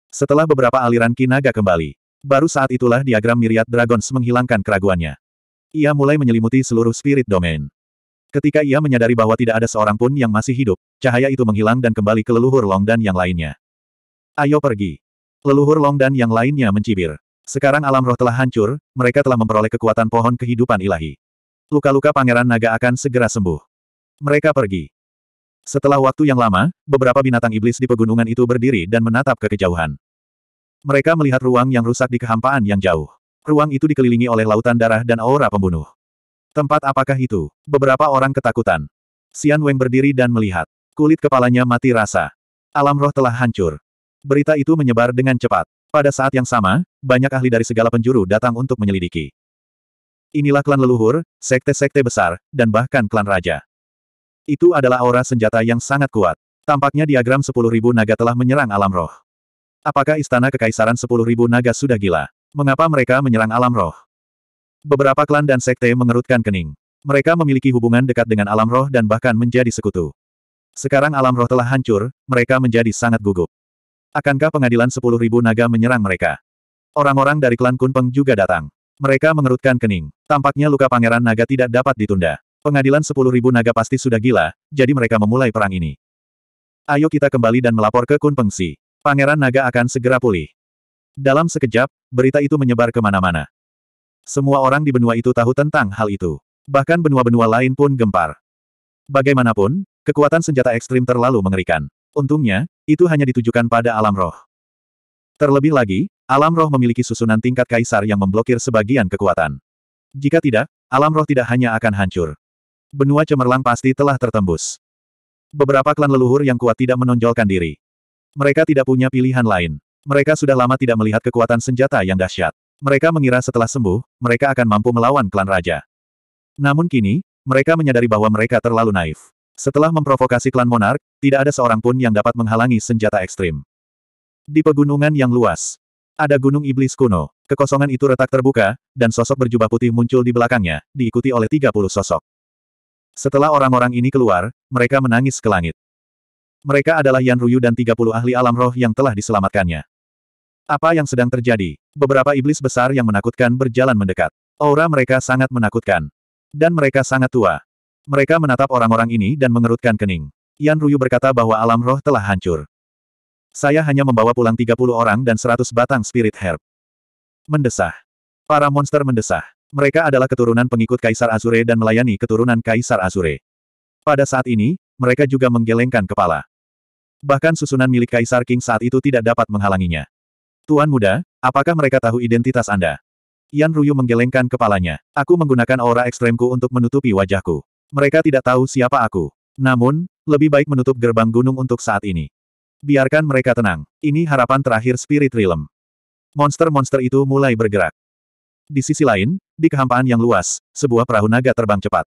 Setelah beberapa aliran kinaga kembali, Baru saat itulah diagram Myriad Dragons menghilangkan keraguannya. Ia mulai menyelimuti seluruh spirit domain. Ketika ia menyadari bahwa tidak ada seorang pun yang masih hidup, cahaya itu menghilang dan kembali ke leluhur Long dan yang lainnya. Ayo pergi. Leluhur Long dan yang lainnya mencibir. Sekarang alam roh telah hancur, mereka telah memperoleh kekuatan pohon kehidupan ilahi. Luka-luka pangeran naga akan segera sembuh. Mereka pergi. Setelah waktu yang lama, beberapa binatang iblis di pegunungan itu berdiri dan menatap ke kejauhan. Mereka melihat ruang yang rusak di kehampaan yang jauh. Ruang itu dikelilingi oleh lautan darah dan aura pembunuh. Tempat apakah itu? Beberapa orang ketakutan. Xian Weng berdiri dan melihat. Kulit kepalanya mati rasa. Alam roh telah hancur. Berita itu menyebar dengan cepat. Pada saat yang sama, banyak ahli dari segala penjuru datang untuk menyelidiki. Inilah klan leluhur, sekte-sekte besar, dan bahkan klan raja. Itu adalah aura senjata yang sangat kuat. Tampaknya diagram 10.000 naga telah menyerang alam roh. Apakah istana kekaisaran 10.000 naga sudah gila? Mengapa mereka menyerang alam roh? Beberapa klan dan sekte mengerutkan kening. Mereka memiliki hubungan dekat dengan alam roh dan bahkan menjadi sekutu. Sekarang alam roh telah hancur, mereka menjadi sangat gugup. Akankah pengadilan 10.000 naga menyerang mereka? Orang-orang dari klan Kunpeng juga datang. Mereka mengerutkan kening. Tampaknya luka pangeran naga tidak dapat ditunda. Pengadilan 10.000 naga pasti sudah gila, jadi mereka memulai perang ini. Ayo kita kembali dan melapor ke Kunpeng Si. Pangeran Naga akan segera pulih. Dalam sekejap, berita itu menyebar kemana-mana. Semua orang di benua itu tahu tentang hal itu. Bahkan benua-benua lain pun gempar. Bagaimanapun, kekuatan senjata ekstrim terlalu mengerikan. Untungnya, itu hanya ditujukan pada alam roh. Terlebih lagi, alam roh memiliki susunan tingkat kaisar yang memblokir sebagian kekuatan. Jika tidak, alam roh tidak hanya akan hancur. Benua cemerlang pasti telah tertembus. Beberapa klan leluhur yang kuat tidak menonjolkan diri. Mereka tidak punya pilihan lain. Mereka sudah lama tidak melihat kekuatan senjata yang dahsyat. Mereka mengira setelah sembuh, mereka akan mampu melawan klan raja. Namun kini, mereka menyadari bahwa mereka terlalu naif. Setelah memprovokasi klan monark, tidak ada seorang pun yang dapat menghalangi senjata ekstrim. Di pegunungan yang luas, ada gunung iblis kuno. Kekosongan itu retak terbuka, dan sosok berjubah putih muncul di belakangnya, diikuti oleh 30 sosok. Setelah orang-orang ini keluar, mereka menangis ke langit. Mereka adalah Yan Ruyu dan 30 ahli alam roh yang telah diselamatkannya. Apa yang sedang terjadi? Beberapa iblis besar yang menakutkan berjalan mendekat. Aura mereka sangat menakutkan. Dan mereka sangat tua. Mereka menatap orang-orang ini dan mengerutkan kening. Yan Ruyu berkata bahwa alam roh telah hancur. Saya hanya membawa pulang 30 orang dan 100 batang spirit herb. Mendesah. Para monster mendesah. Mereka adalah keturunan pengikut Kaisar Azure dan melayani keturunan Kaisar Azure. Pada saat ini, mereka juga menggelengkan kepala. Bahkan susunan milik Kaisar King saat itu tidak dapat menghalanginya. Tuan muda, apakah mereka tahu identitas Anda? Yan Ruyu menggelengkan kepalanya. Aku menggunakan aura ekstremku untuk menutupi wajahku. Mereka tidak tahu siapa aku. Namun, lebih baik menutup gerbang gunung untuk saat ini. Biarkan mereka tenang. Ini harapan terakhir Spirit Realm. Monster-monster itu mulai bergerak. Di sisi lain, di kehampaan yang luas, sebuah perahu naga terbang cepat.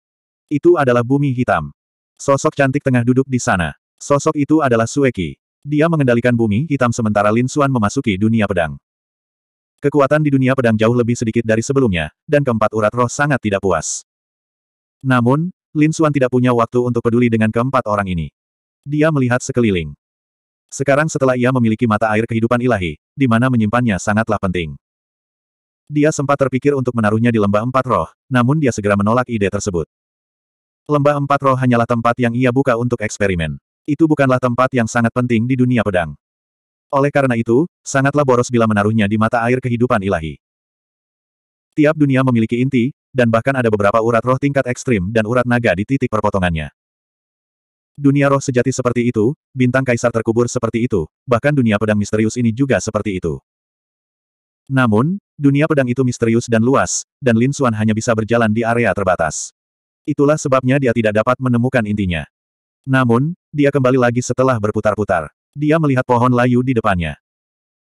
Itu adalah bumi hitam. Sosok cantik tengah duduk di sana. Sosok itu adalah Sueki. Dia mengendalikan bumi hitam sementara Lin Xuan memasuki dunia pedang. Kekuatan di dunia pedang jauh lebih sedikit dari sebelumnya, dan keempat urat roh sangat tidak puas. Namun, Lin Xuan tidak punya waktu untuk peduli dengan keempat orang ini. Dia melihat sekeliling. Sekarang setelah ia memiliki mata air kehidupan ilahi, di mana menyimpannya sangatlah penting. Dia sempat terpikir untuk menaruhnya di lembah empat roh, namun dia segera menolak ide tersebut. Lembah empat roh hanyalah tempat yang ia buka untuk eksperimen. Itu bukanlah tempat yang sangat penting di dunia pedang. Oleh karena itu, sangatlah boros bila menaruhnya di mata air kehidupan ilahi. Tiap dunia memiliki inti, dan bahkan ada beberapa urat roh tingkat ekstrim dan urat naga di titik perpotongannya. Dunia roh sejati seperti itu, bintang kaisar terkubur seperti itu, bahkan dunia pedang misterius ini juga seperti itu. Namun, dunia pedang itu misterius dan luas, dan Lin Suan hanya bisa berjalan di area terbatas. Itulah sebabnya dia tidak dapat menemukan intinya. Namun, dia kembali lagi setelah berputar-putar. Dia melihat pohon layu di depannya.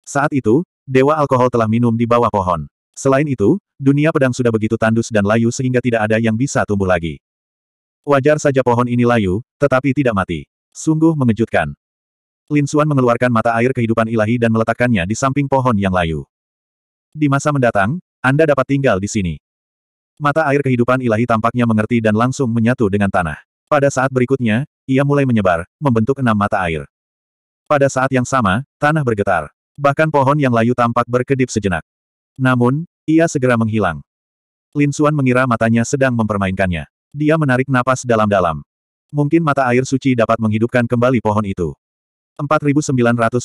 Saat itu, dewa alkohol telah minum di bawah pohon. Selain itu, dunia pedang sudah begitu tandus dan layu sehingga tidak ada yang bisa tumbuh lagi. Wajar saja pohon ini layu, tetapi tidak mati. Sungguh mengejutkan. Lin Xuan mengeluarkan mata air kehidupan ilahi dan meletakkannya di samping pohon yang layu. Di masa mendatang, Anda dapat tinggal di sini. Mata air kehidupan ilahi tampaknya mengerti dan langsung menyatu dengan tanah. Pada saat berikutnya, ia mulai menyebar, membentuk enam mata air. Pada saat yang sama, tanah bergetar. Bahkan pohon yang layu tampak berkedip sejenak. Namun, ia segera menghilang. Lin Xuan mengira matanya sedang mempermainkannya. Dia menarik napas dalam-dalam. Mungkin mata air suci dapat menghidupkan kembali pohon itu. 4956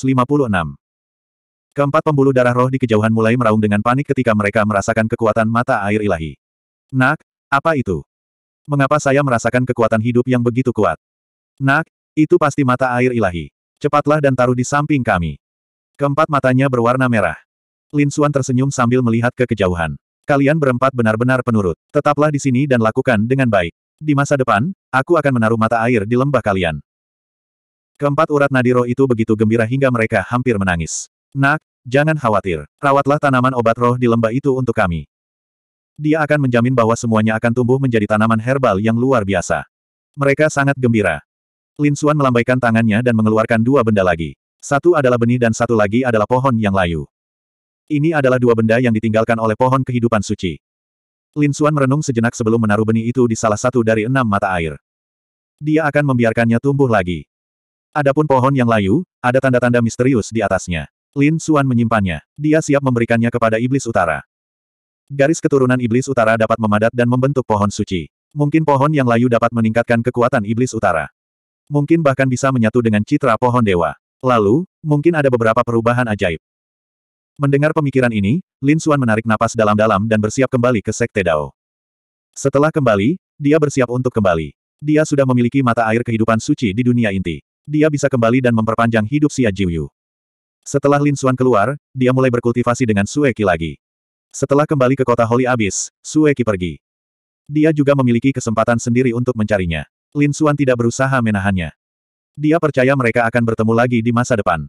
Keempat pembuluh darah roh di kejauhan mulai meraung dengan panik ketika mereka merasakan kekuatan mata air ilahi. Nak, apa itu? Mengapa saya merasakan kekuatan hidup yang begitu kuat? Nak, itu pasti mata air ilahi. Cepatlah dan taruh di samping kami. Keempat matanya berwarna merah. Lin Xuan tersenyum sambil melihat ke kejauhan. Kalian berempat benar-benar penurut. Tetaplah di sini dan lakukan dengan baik. Di masa depan, aku akan menaruh mata air di lembah kalian. Keempat urat nadiro itu begitu gembira hingga mereka hampir menangis. Nak, jangan khawatir. Rawatlah tanaman obat roh di lembah itu untuk kami. Dia akan menjamin bahwa semuanya akan tumbuh menjadi tanaman herbal yang luar biasa. Mereka sangat gembira. Lin Suan melambaikan tangannya dan mengeluarkan dua benda lagi. Satu adalah benih dan satu lagi adalah pohon yang layu. Ini adalah dua benda yang ditinggalkan oleh pohon kehidupan suci. Lin Suan merenung sejenak sebelum menaruh benih itu di salah satu dari enam mata air. Dia akan membiarkannya tumbuh lagi. Adapun pohon yang layu, ada tanda-tanda misterius di atasnya. Lin Suan menyimpannya. Dia siap memberikannya kepada iblis utara. Garis keturunan iblis utara dapat memadat dan membentuk pohon suci. Mungkin pohon yang layu dapat meningkatkan kekuatan iblis utara. Mungkin bahkan bisa menyatu dengan citra pohon dewa. Lalu, mungkin ada beberapa perubahan ajaib. Mendengar pemikiran ini, Lin Xuan menarik napas dalam-dalam dan bersiap kembali ke Sekte Dao. Setelah kembali, dia bersiap untuk kembali. Dia sudah memiliki mata air kehidupan suci di dunia inti. Dia bisa kembali dan memperpanjang hidup Xia Jiuyu. Setelah Lin Xuan keluar, dia mulai berkultivasi dengan Sueki lagi. Setelah kembali ke kota Holy Abyss, Sueki pergi. Dia juga memiliki kesempatan sendiri untuk mencarinya. Lin Suan tidak berusaha menahannya. Dia percaya mereka akan bertemu lagi di masa depan.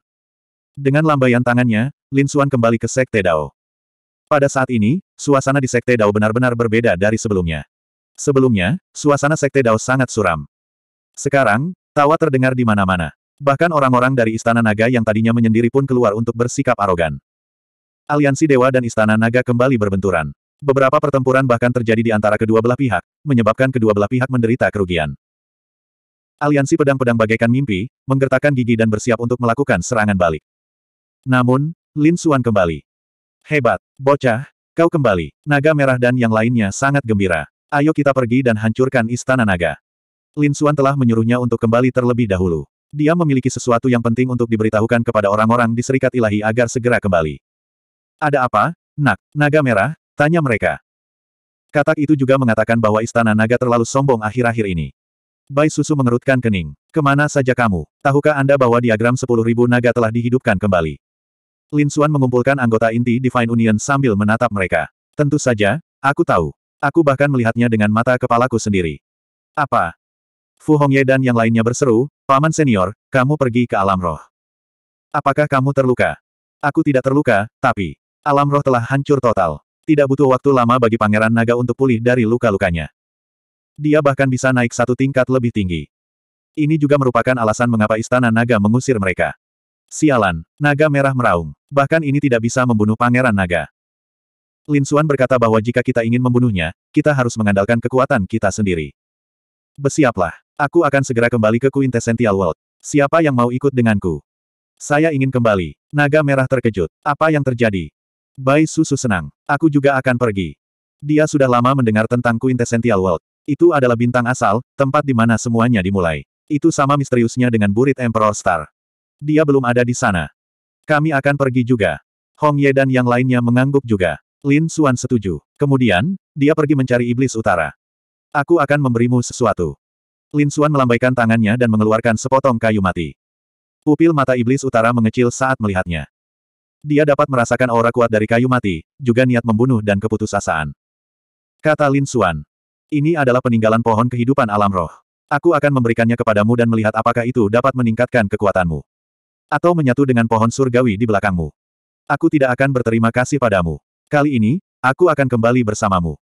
Dengan lambaian tangannya, Lin Suan kembali ke Sekte Dao. Pada saat ini, suasana di Sekte Dao benar-benar berbeda dari sebelumnya. Sebelumnya, suasana Sekte Dao sangat suram. Sekarang, tawa terdengar di mana-mana. Bahkan orang-orang dari Istana Naga yang tadinya menyendiri pun keluar untuk bersikap arogan. Aliansi Dewa dan Istana Naga kembali berbenturan. Beberapa pertempuran bahkan terjadi di antara kedua belah pihak, menyebabkan kedua belah pihak menderita kerugian. Aliansi pedang-pedang bagaikan mimpi, menggertakkan gigi dan bersiap untuk melakukan serangan balik. Namun, Lin Xuan kembali. Hebat, bocah, kau kembali. Naga Merah dan yang lainnya sangat gembira. Ayo kita pergi dan hancurkan Istana Naga. Lin Xuan telah menyuruhnya untuk kembali terlebih dahulu. Dia memiliki sesuatu yang penting untuk diberitahukan kepada orang-orang di Serikat Ilahi agar segera kembali. Ada apa, nak, Naga Merah? Tanya mereka. Katak itu juga mengatakan bahwa Istana Naga terlalu sombong akhir-akhir ini. Bai Susu mengerutkan kening. Kemana saja kamu? Tahukah Anda bahwa diagram 10.000 naga telah dihidupkan kembali? Lin Xuan mengumpulkan anggota inti Divine Union sambil menatap mereka. Tentu saja, aku tahu. Aku bahkan melihatnya dengan mata kepalaku sendiri. Apa? Fu Hongye dan yang lainnya berseru, Paman Senior, kamu pergi ke alam roh. Apakah kamu terluka? Aku tidak terluka, tapi alam roh telah hancur total. Tidak butuh waktu lama bagi Pangeran Naga untuk pulih dari luka-lukanya. Dia bahkan bisa naik satu tingkat lebih tinggi. Ini juga merupakan alasan mengapa Istana Naga mengusir mereka. Sialan, naga merah meraung. Bahkan ini tidak bisa membunuh pangeran naga. Lin Xuan berkata bahwa jika kita ingin membunuhnya, kita harus mengandalkan kekuatan kita sendiri. Bersiaplah, aku akan segera kembali ke Quintessential World. Siapa yang mau ikut denganku? Saya ingin kembali. Naga merah terkejut. Apa yang terjadi? Bai Susu senang. Aku juga akan pergi. Dia sudah lama mendengar tentang Quintessential World. Itu adalah bintang asal, tempat di mana semuanya dimulai. Itu sama misteriusnya dengan burit Emperor Star. Dia belum ada di sana. Kami akan pergi juga. Hong Ye dan yang lainnya mengangguk juga. Lin Xuan setuju. Kemudian, dia pergi mencari iblis utara. Aku akan memberimu sesuatu. Lin Xuan melambaikan tangannya dan mengeluarkan sepotong kayu mati. Pupil mata iblis utara mengecil saat melihatnya. Dia dapat merasakan aura kuat dari kayu mati, juga niat membunuh dan keputusasaan. Kata Lin Xuan. Ini adalah peninggalan pohon kehidupan alam roh. Aku akan memberikannya kepadamu dan melihat apakah itu dapat meningkatkan kekuatanmu. Atau menyatu dengan pohon surgawi di belakangmu. Aku tidak akan berterima kasih padamu. Kali ini, aku akan kembali bersamamu.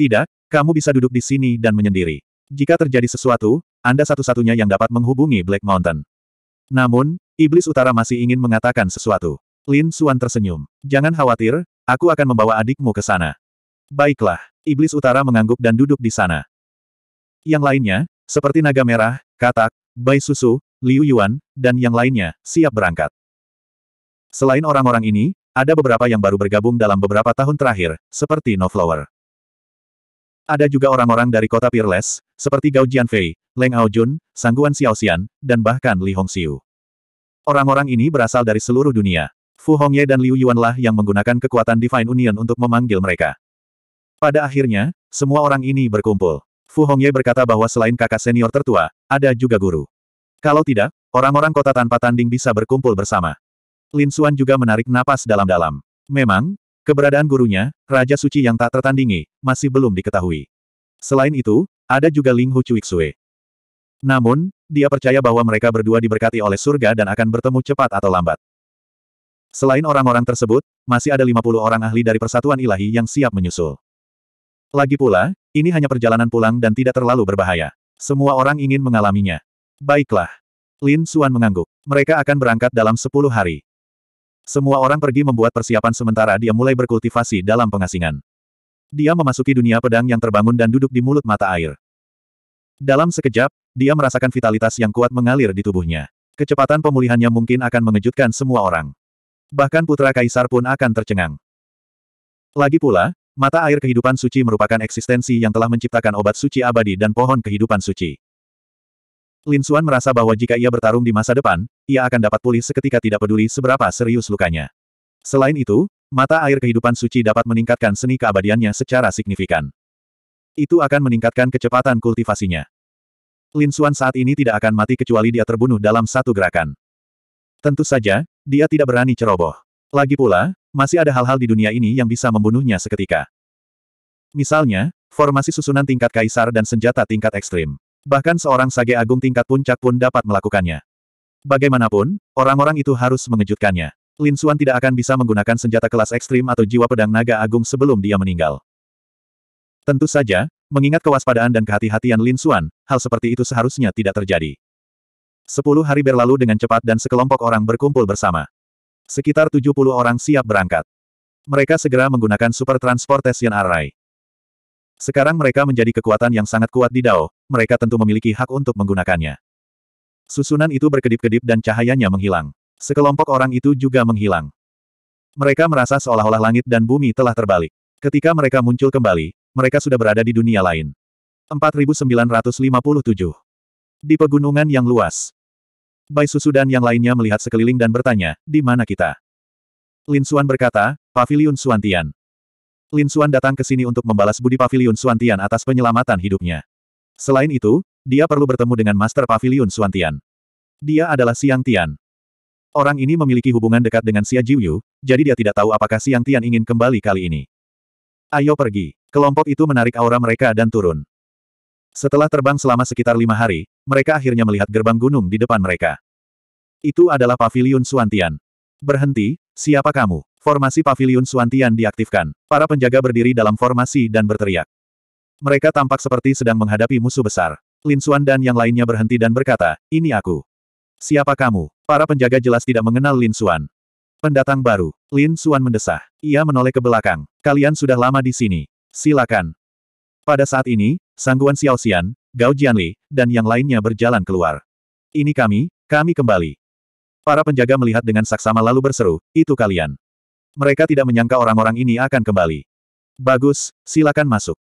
Tidak, kamu bisa duduk di sini dan menyendiri. Jika terjadi sesuatu, Anda satu-satunya yang dapat menghubungi Black Mountain. Namun, Iblis Utara masih ingin mengatakan sesuatu. Lin Suan tersenyum. Jangan khawatir, aku akan membawa adikmu ke sana. Baiklah. Iblis utara mengangguk dan duduk di sana. Yang lainnya, seperti naga merah, katak, bai susu, Liu Yuan, dan yang lainnya, siap berangkat. Selain orang-orang ini, ada beberapa yang baru bergabung dalam beberapa tahun terakhir, seperti No Flower. Ada juga orang-orang dari kota Peerless, seperti Gao Jianfei, Leng Aojun, Sangguan Xiaoxian, dan bahkan Li Hongxiu. Orang-orang ini berasal dari seluruh dunia. Fu Hongye dan Liu Yuanlah yang menggunakan kekuatan Divine Union untuk memanggil mereka. Pada akhirnya, semua orang ini berkumpul. Fu Hongye berkata bahwa selain kakak senior tertua, ada juga guru. Kalau tidak, orang-orang kota tanpa tanding bisa berkumpul bersama. Lin Suan juga menarik napas dalam-dalam. Memang, keberadaan gurunya, Raja Suci yang tak tertandingi, masih belum diketahui. Selain itu, ada juga Ling Hu Xue. Namun, dia percaya bahwa mereka berdua diberkati oleh surga dan akan bertemu cepat atau lambat. Selain orang-orang tersebut, masih ada 50 orang ahli dari persatuan ilahi yang siap menyusul. Lagi pula, ini hanya perjalanan pulang dan tidak terlalu berbahaya. Semua orang ingin mengalaminya. Baiklah. Lin Suan mengangguk. Mereka akan berangkat dalam sepuluh hari. Semua orang pergi membuat persiapan sementara dia mulai berkultivasi dalam pengasingan. Dia memasuki dunia pedang yang terbangun dan duduk di mulut mata air. Dalam sekejap, dia merasakan vitalitas yang kuat mengalir di tubuhnya. Kecepatan pemulihannya mungkin akan mengejutkan semua orang. Bahkan putra kaisar pun akan tercengang. Lagi pula, Mata air kehidupan suci merupakan eksistensi yang telah menciptakan obat suci abadi dan pohon kehidupan suci. Lin Xuan merasa bahwa jika ia bertarung di masa depan, ia akan dapat pulih seketika tidak peduli seberapa serius lukanya. Selain itu, mata air kehidupan suci dapat meningkatkan seni keabadiannya secara signifikan. Itu akan meningkatkan kecepatan kultivasinya. Lin Xuan saat ini tidak akan mati kecuali dia terbunuh dalam satu gerakan. Tentu saja, dia tidak berani ceroboh. Lagi pula, masih ada hal-hal di dunia ini yang bisa membunuhnya seketika. Misalnya, formasi susunan tingkat kaisar dan senjata tingkat ekstrim. Bahkan seorang sage agung tingkat puncak pun dapat melakukannya. Bagaimanapun, orang-orang itu harus mengejutkannya. Lin Xuan tidak akan bisa menggunakan senjata kelas ekstrim atau jiwa pedang naga agung sebelum dia meninggal. Tentu saja, mengingat kewaspadaan dan kehati-hatian Lin Xuan, hal seperti itu seharusnya tidak terjadi. Sepuluh hari berlalu dengan cepat dan sekelompok orang berkumpul bersama. Sekitar 70 orang siap berangkat. Mereka segera menggunakan Super Transportation Array. Sekarang mereka menjadi kekuatan yang sangat kuat di Dao, mereka tentu memiliki hak untuk menggunakannya. Susunan itu berkedip-kedip dan cahayanya menghilang. Sekelompok orang itu juga menghilang. Mereka merasa seolah-olah langit dan bumi telah terbalik. Ketika mereka muncul kembali, mereka sudah berada di dunia lain. 4957 Di pegunungan yang luas, Bai Susu dan yang lainnya melihat sekeliling dan bertanya, di mana kita? Lin Xuan berkata, Paviliun Suantian. Lin Xuan datang ke sini untuk membalas budi Paviliun Suantian atas penyelamatan hidupnya. Selain itu, dia perlu bertemu dengan Master Paviliun Suantian. Dia adalah Siang Tian. Orang ini memiliki hubungan dekat dengan Xia Jiuyu, jadi dia tidak tahu apakah Siang Tian ingin kembali kali ini. Ayo pergi. Kelompok itu menarik aura mereka dan turun. Setelah terbang selama sekitar lima hari, mereka akhirnya melihat gerbang gunung di depan mereka. Itu adalah Paviliun Suantian. Berhenti, siapa kamu? Formasi Paviliun Suantian diaktifkan. Para penjaga berdiri dalam formasi dan berteriak. Mereka tampak seperti sedang menghadapi musuh besar. Lin Xuan dan yang lainnya berhenti dan berkata, ini aku. Siapa kamu? Para penjaga jelas tidak mengenal Lin Xuan. Pendatang baru, Lin Xuan mendesah. Ia menoleh ke belakang. Kalian sudah lama di sini. Silakan. Pada saat ini, Sangguan Xiao Xian, Gao Jianli, dan yang lainnya berjalan keluar. Ini kami, kami kembali. Para penjaga melihat dengan saksama lalu berseru, itu kalian. Mereka tidak menyangka orang-orang ini akan kembali. Bagus, silakan masuk.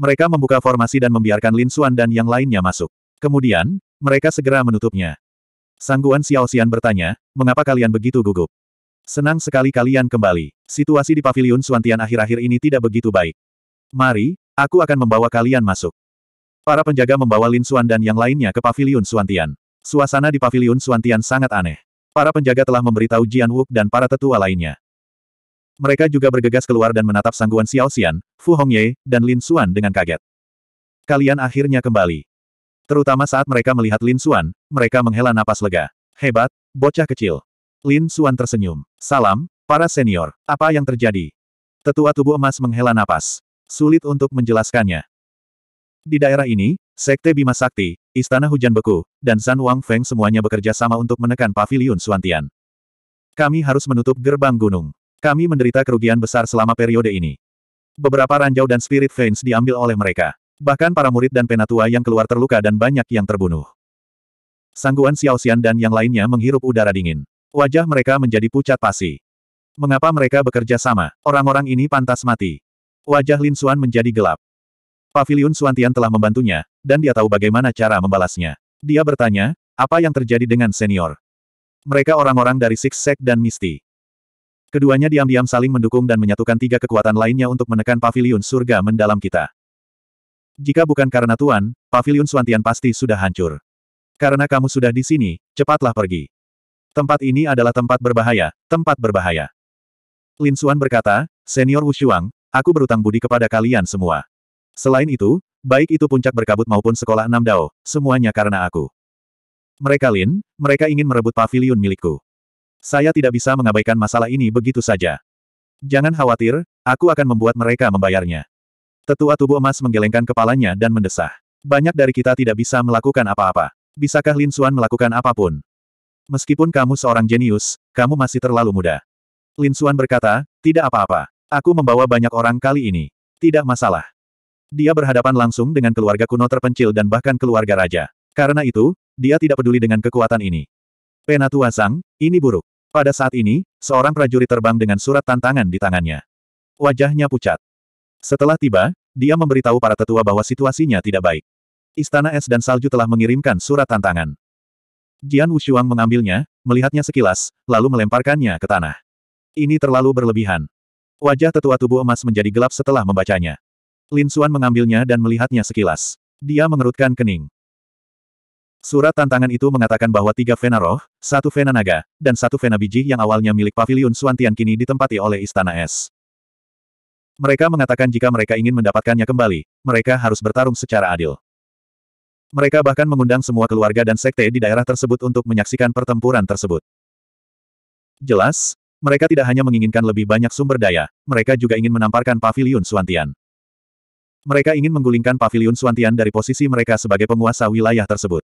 Mereka membuka formasi dan membiarkan Lin Xuan dan yang lainnya masuk. Kemudian, mereka segera menutupnya. Sangguan Xiao Xian bertanya, mengapa kalian begitu gugup? Senang sekali kalian kembali. Situasi di Paviliun Suantian akhir-akhir ini tidak begitu baik. Mari, Aku akan membawa kalian masuk. Para penjaga membawa Lin Xuan dan yang lainnya ke paviliun Suantian. Suasana di paviliun Suantian sangat aneh. Para penjaga telah memberitahu Jian Wuk dan para tetua lainnya. Mereka juga bergegas keluar dan menatap sangguan Xiao Xian, Fu Hongye, dan Lin Xuan dengan kaget. Kalian akhirnya kembali. Terutama saat mereka melihat Lin Xuan, mereka menghela napas lega. Hebat, bocah kecil. Lin Xuan tersenyum. Salam, para senior. Apa yang terjadi? Tetua tubuh emas menghela napas. Sulit untuk menjelaskannya. Di daerah ini, Sekte Bima Sakti, Istana Hujan Beku, dan San Wang Feng semuanya bekerja sama untuk menekan Paviliun Suantian. Kami harus menutup gerbang gunung. Kami menderita kerugian besar selama periode ini. Beberapa ranjau dan spirit veins diambil oleh mereka. Bahkan para murid dan penatua yang keluar terluka dan banyak yang terbunuh. Sangguan Xiao Xian dan yang lainnya menghirup udara dingin. Wajah mereka menjadi pucat pasi. Mengapa mereka bekerja sama? Orang-orang ini pantas mati. Wajah Lin Xuan menjadi gelap. Xuan Suantian telah membantunya, dan dia tahu bagaimana cara membalasnya. Dia bertanya, apa yang terjadi dengan senior? Mereka orang-orang dari Six Sect dan Misty. Keduanya diam-diam saling mendukung dan menyatukan tiga kekuatan lainnya untuk menekan Pavilion surga mendalam kita. Jika bukan karena Tuan, Pavilion Suantian pasti sudah hancur. Karena kamu sudah di sini, cepatlah pergi. Tempat ini adalah tempat berbahaya, tempat berbahaya. Lin Suan berkata, Senior Wushuang, aku berutang budi kepada kalian semua. Selain itu, baik itu puncak berkabut maupun sekolah enam dao, semuanya karena aku. Mereka Lin, mereka ingin merebut pavilion milikku. Saya tidak bisa mengabaikan masalah ini begitu saja. Jangan khawatir, aku akan membuat mereka membayarnya. Tetua tubuh emas menggelengkan kepalanya dan mendesah. Banyak dari kita tidak bisa melakukan apa-apa. Bisakah Lin Suan melakukan apapun? Meskipun kamu seorang jenius, kamu masih terlalu muda. Lin Suan berkata, tidak apa-apa. Aku membawa banyak orang kali ini. Tidak masalah. Dia berhadapan langsung dengan keluarga kuno terpencil dan bahkan keluarga raja. Karena itu, dia tidak peduli dengan kekuatan ini. Penatua Zhang, ini buruk. Pada saat ini, seorang prajurit terbang dengan surat tantangan di tangannya. Wajahnya pucat. Setelah tiba, dia memberitahu para tetua bahwa situasinya tidak baik. Istana Es dan Salju telah mengirimkan surat tantangan. Jian Wushuang mengambilnya, melihatnya sekilas, lalu melemparkannya ke tanah. Ini terlalu berlebihan. Wajah tetua tubuh emas menjadi gelap setelah membacanya. Lin Xuan mengambilnya dan melihatnya sekilas. Dia mengerutkan kening. Surat tantangan itu mengatakan bahwa tiga Vena Roh, satu Vena Naga, dan satu Vena Biji yang awalnya milik Paviliun Tian kini ditempati oleh Istana Es. Mereka mengatakan jika mereka ingin mendapatkannya kembali, mereka harus bertarung secara adil. Mereka bahkan mengundang semua keluarga dan sekte di daerah tersebut untuk menyaksikan pertempuran tersebut. Jelas, mereka tidak hanya menginginkan lebih banyak sumber daya, mereka juga ingin menamparkan pavilion Suantian. Mereka ingin menggulingkan pavilion Suantian dari posisi mereka sebagai penguasa wilayah tersebut.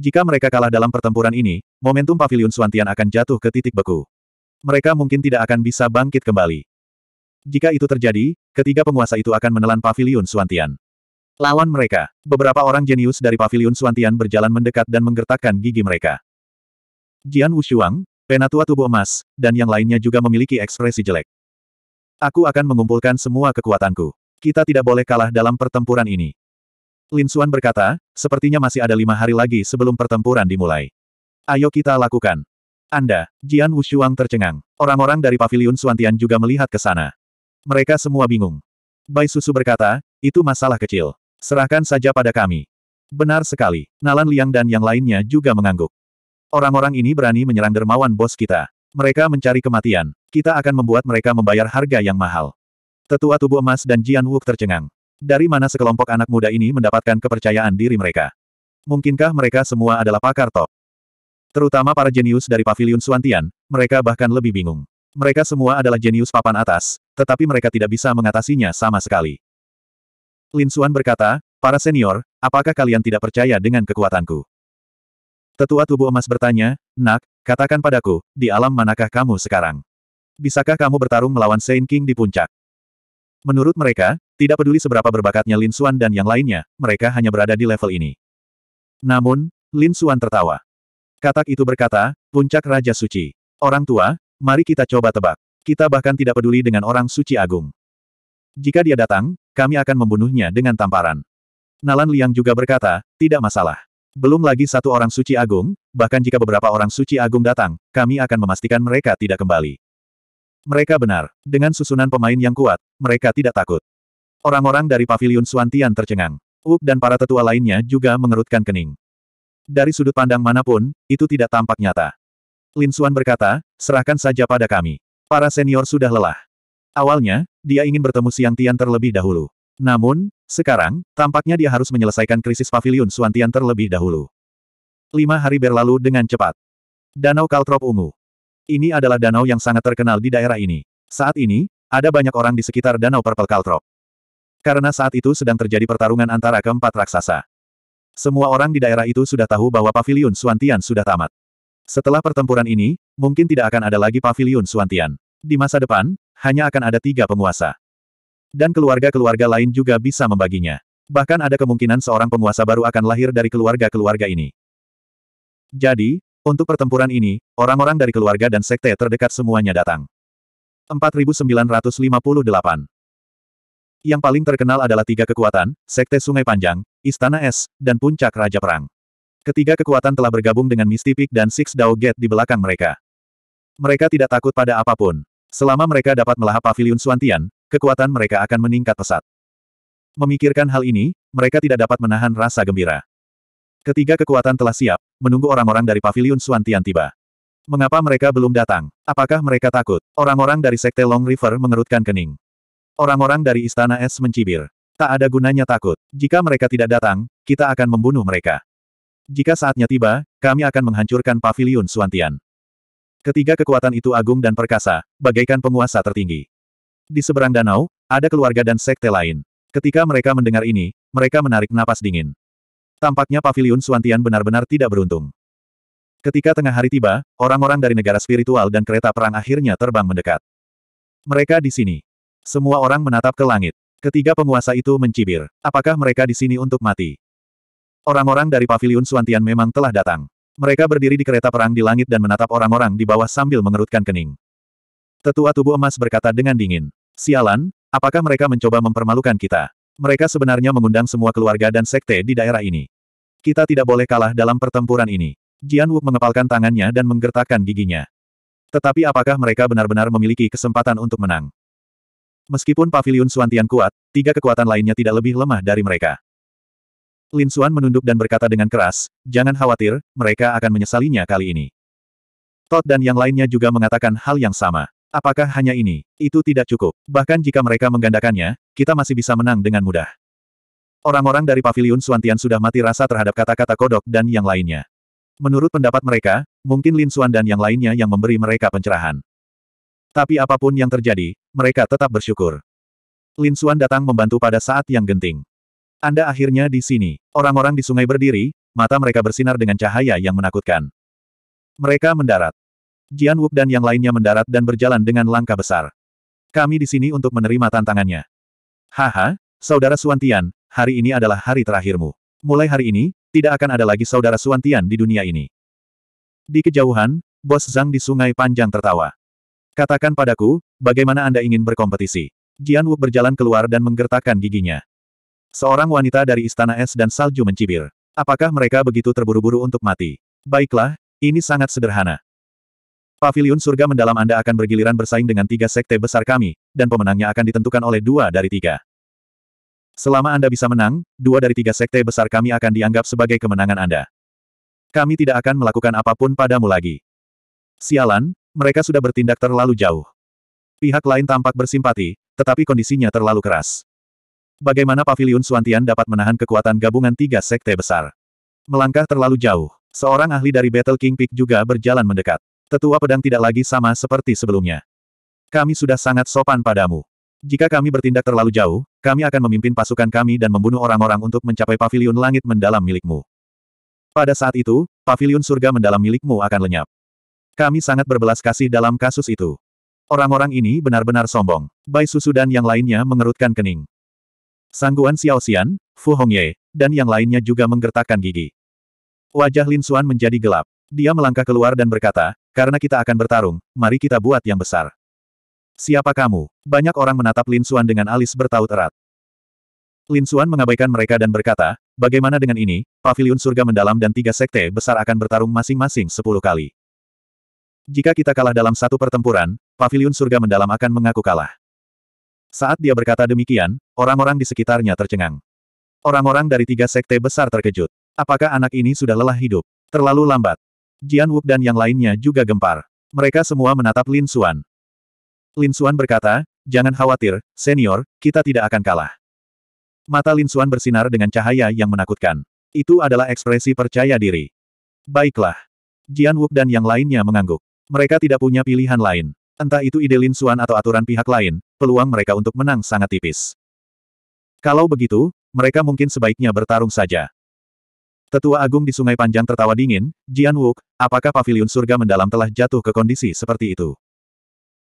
Jika mereka kalah dalam pertempuran ini, momentum pavilion Suantian akan jatuh ke titik beku. Mereka mungkin tidak akan bisa bangkit kembali. Jika itu terjadi, ketiga penguasa itu akan menelan pavilion Suantian. Lawan mereka, beberapa orang jenius dari pavilion Suantian berjalan mendekat dan menggertakkan gigi mereka. Jian Wushuang, Penatua tubuh emas, dan yang lainnya juga memiliki ekspresi jelek. Aku akan mengumpulkan semua kekuatanku. Kita tidak boleh kalah dalam pertempuran ini. Lin Suan berkata, sepertinya masih ada lima hari lagi sebelum pertempuran dimulai. Ayo kita lakukan. Anda, Jian Wushuang tercengang. Orang-orang dari Paviliun Suantian juga melihat ke sana. Mereka semua bingung. Bai Susu berkata, itu masalah kecil. Serahkan saja pada kami. Benar sekali. Nalan Liang dan yang lainnya juga mengangguk. Orang-orang ini berani menyerang dermawan bos kita. Mereka mencari kematian. Kita akan membuat mereka membayar harga yang mahal. Tetua tubuh emas dan Jian Wuk tercengang. Dari mana sekelompok anak muda ini mendapatkan kepercayaan diri mereka? Mungkinkah mereka semua adalah pakar top? Terutama para jenius dari Paviliun Suantian, mereka bahkan lebih bingung. Mereka semua adalah jenius papan atas, tetapi mereka tidak bisa mengatasinya sama sekali. Lin Suan berkata, para senior, apakah kalian tidak percaya dengan kekuatanku? Tetua tubuh emas bertanya, Nak, katakan padaku, di alam manakah kamu sekarang? Bisakah kamu bertarung melawan Saint King di puncak? Menurut mereka, tidak peduli seberapa berbakatnya Lin Xuan dan yang lainnya, mereka hanya berada di level ini. Namun, Lin Xuan tertawa. Katak itu berkata, Puncak Raja Suci. Orang tua, mari kita coba tebak. Kita bahkan tidak peduli dengan orang suci agung. Jika dia datang, kami akan membunuhnya dengan tamparan. Nalan Liang juga berkata, tidak masalah. Belum lagi satu orang suci agung, bahkan jika beberapa orang suci agung datang, kami akan memastikan mereka tidak kembali. Mereka benar, dengan susunan pemain yang kuat, mereka tidak takut. Orang-orang dari pavilion Suantian tercengang. Uk dan para tetua lainnya juga mengerutkan kening. Dari sudut pandang manapun, itu tidak tampak nyata. Lin Xuan berkata, serahkan saja pada kami. Para senior sudah lelah. Awalnya, dia ingin bertemu Siang Tian terlebih dahulu. Namun, sekarang, tampaknya dia harus menyelesaikan krisis pavilion Suantian terlebih dahulu. Lima hari berlalu dengan cepat. Danau Kaltrop Ungu. Ini adalah danau yang sangat terkenal di daerah ini. Saat ini, ada banyak orang di sekitar Danau Purple Kaltrop. Karena saat itu sedang terjadi pertarungan antara keempat raksasa. Semua orang di daerah itu sudah tahu bahwa pavilion Suantian sudah tamat. Setelah pertempuran ini, mungkin tidak akan ada lagi pavilion Suantian. Di masa depan, hanya akan ada tiga penguasa. Dan keluarga-keluarga lain juga bisa membaginya. Bahkan ada kemungkinan seorang penguasa baru akan lahir dari keluarga-keluarga ini. Jadi, untuk pertempuran ini, orang-orang dari keluarga dan sekte terdekat semuanya datang. 4958 Yang paling terkenal adalah tiga kekuatan, Sekte Sungai Panjang, Istana Es, dan Puncak Raja Perang. Ketiga kekuatan telah bergabung dengan Mistipik dan Six Dao Gate di belakang mereka. Mereka tidak takut pada apapun. Selama mereka dapat melahap pavilion Suantian, kekuatan mereka akan meningkat pesat. Memikirkan hal ini, mereka tidak dapat menahan rasa gembira. Ketiga kekuatan telah siap, menunggu orang-orang dari paviliun Suantian tiba. Mengapa mereka belum datang? Apakah mereka takut? Orang-orang dari Sekte Long River mengerutkan kening. Orang-orang dari Istana Es mencibir. Tak ada gunanya takut. Jika mereka tidak datang, kita akan membunuh mereka. Jika saatnya tiba, kami akan menghancurkan paviliun Suantian. Ketiga kekuatan itu agung dan perkasa, bagaikan penguasa tertinggi. Di seberang danau, ada keluarga dan sekte lain. Ketika mereka mendengar ini, mereka menarik napas dingin. Tampaknya pavilion Suantian benar-benar tidak beruntung. Ketika tengah hari tiba, orang-orang dari negara spiritual dan kereta perang akhirnya terbang mendekat. Mereka di sini. Semua orang menatap ke langit. Ketiga penguasa itu mencibir. Apakah mereka di sini untuk mati? Orang-orang dari pavilion Suantian memang telah datang. Mereka berdiri di kereta perang di langit dan menatap orang-orang di bawah sambil mengerutkan kening. Tetua tubuh emas berkata dengan dingin. Sialan, apakah mereka mencoba mempermalukan kita? Mereka sebenarnya mengundang semua keluarga dan sekte di daerah ini. Kita tidak boleh kalah dalam pertempuran ini. Jian Wu mengepalkan tangannya dan menggertakkan giginya. Tetapi apakah mereka benar-benar memiliki kesempatan untuk menang? Meskipun pavilion Suantian kuat, tiga kekuatan lainnya tidak lebih lemah dari mereka. Lin Suan menunduk dan berkata dengan keras, jangan khawatir, mereka akan menyesalinya kali ini. Todd dan yang lainnya juga mengatakan hal yang sama. Apakah hanya ini? Itu tidak cukup. Bahkan jika mereka menggandakannya, kita masih bisa menang dengan mudah. Orang-orang dari paviliun Suantian sudah mati rasa terhadap kata-kata kodok dan yang lainnya. Menurut pendapat mereka, mungkin Lin Suan dan yang lainnya yang memberi mereka pencerahan. Tapi apapun yang terjadi, mereka tetap bersyukur. Lin Suan datang membantu pada saat yang genting. Anda akhirnya di sini. Orang-orang di sungai berdiri, mata mereka bersinar dengan cahaya yang menakutkan. Mereka mendarat. Jian Wuk dan yang lainnya mendarat dan berjalan dengan langkah besar. Kami di sini untuk menerima tantangannya. Haha, Saudara Suantian, hari ini adalah hari terakhirmu. Mulai hari ini, tidak akan ada lagi Saudara Suantian di dunia ini. Di kejauhan, Bos Zhang di Sungai Panjang tertawa. Katakan padaku, bagaimana Anda ingin berkompetisi? Jian Wuk berjalan keluar dan menggertakkan giginya. Seorang wanita dari Istana Es dan Salju mencibir. Apakah mereka begitu terburu-buru untuk mati? Baiklah, ini sangat sederhana. Pavilion surga mendalam Anda akan bergiliran bersaing dengan tiga sekte besar kami, dan pemenangnya akan ditentukan oleh dua dari tiga. Selama Anda bisa menang, dua dari tiga sekte besar kami akan dianggap sebagai kemenangan Anda. Kami tidak akan melakukan apapun padamu lagi. Sialan, mereka sudah bertindak terlalu jauh. Pihak lain tampak bersimpati, tetapi kondisinya terlalu keras. Bagaimana Pavilion Suantian dapat menahan kekuatan gabungan tiga sekte besar? Melangkah terlalu jauh, seorang ahli dari Battle King Peak juga berjalan mendekat. Tetua pedang tidak lagi sama seperti sebelumnya. Kami sudah sangat sopan padamu. Jika kami bertindak terlalu jauh, kami akan memimpin pasukan kami dan membunuh orang-orang untuk mencapai pavilion langit mendalam milikmu. Pada saat itu, pavilion surga mendalam milikmu akan lenyap. Kami sangat berbelas kasih dalam kasus itu. Orang-orang ini benar-benar sombong. Bai Susu dan yang lainnya mengerutkan kening. Sangguan Xiao Xian, Fu Hongye, dan yang lainnya juga menggertakkan gigi. Wajah Lin Xuan menjadi gelap. Dia melangkah keluar dan berkata, karena kita akan bertarung, mari kita buat yang besar. Siapa kamu? Banyak orang menatap Lin Xuan dengan alis bertaut erat. Lin Xuan mengabaikan mereka dan berkata, bagaimana dengan ini, paviliun surga mendalam dan tiga sekte besar akan bertarung masing-masing sepuluh kali. Jika kita kalah dalam satu pertempuran, paviliun surga mendalam akan mengaku kalah. Saat dia berkata demikian, orang-orang di sekitarnya tercengang. Orang-orang dari tiga sekte besar terkejut. Apakah anak ini sudah lelah hidup? Terlalu lambat. Jian Wuk dan yang lainnya juga gempar. Mereka semua menatap Lin Xuan. Lin Xuan berkata, jangan khawatir, senior, kita tidak akan kalah. Mata Lin Xuan bersinar dengan cahaya yang menakutkan. Itu adalah ekspresi percaya diri. Baiklah. Jian Wuk dan yang lainnya mengangguk. Mereka tidak punya pilihan lain. Entah itu ide Lin Xuan atau aturan pihak lain, peluang mereka untuk menang sangat tipis. Kalau begitu, mereka mungkin sebaiknya bertarung saja. Tetua Agung di Sungai Panjang tertawa dingin, Jian Wuk, apakah pavilion surga mendalam telah jatuh ke kondisi seperti itu?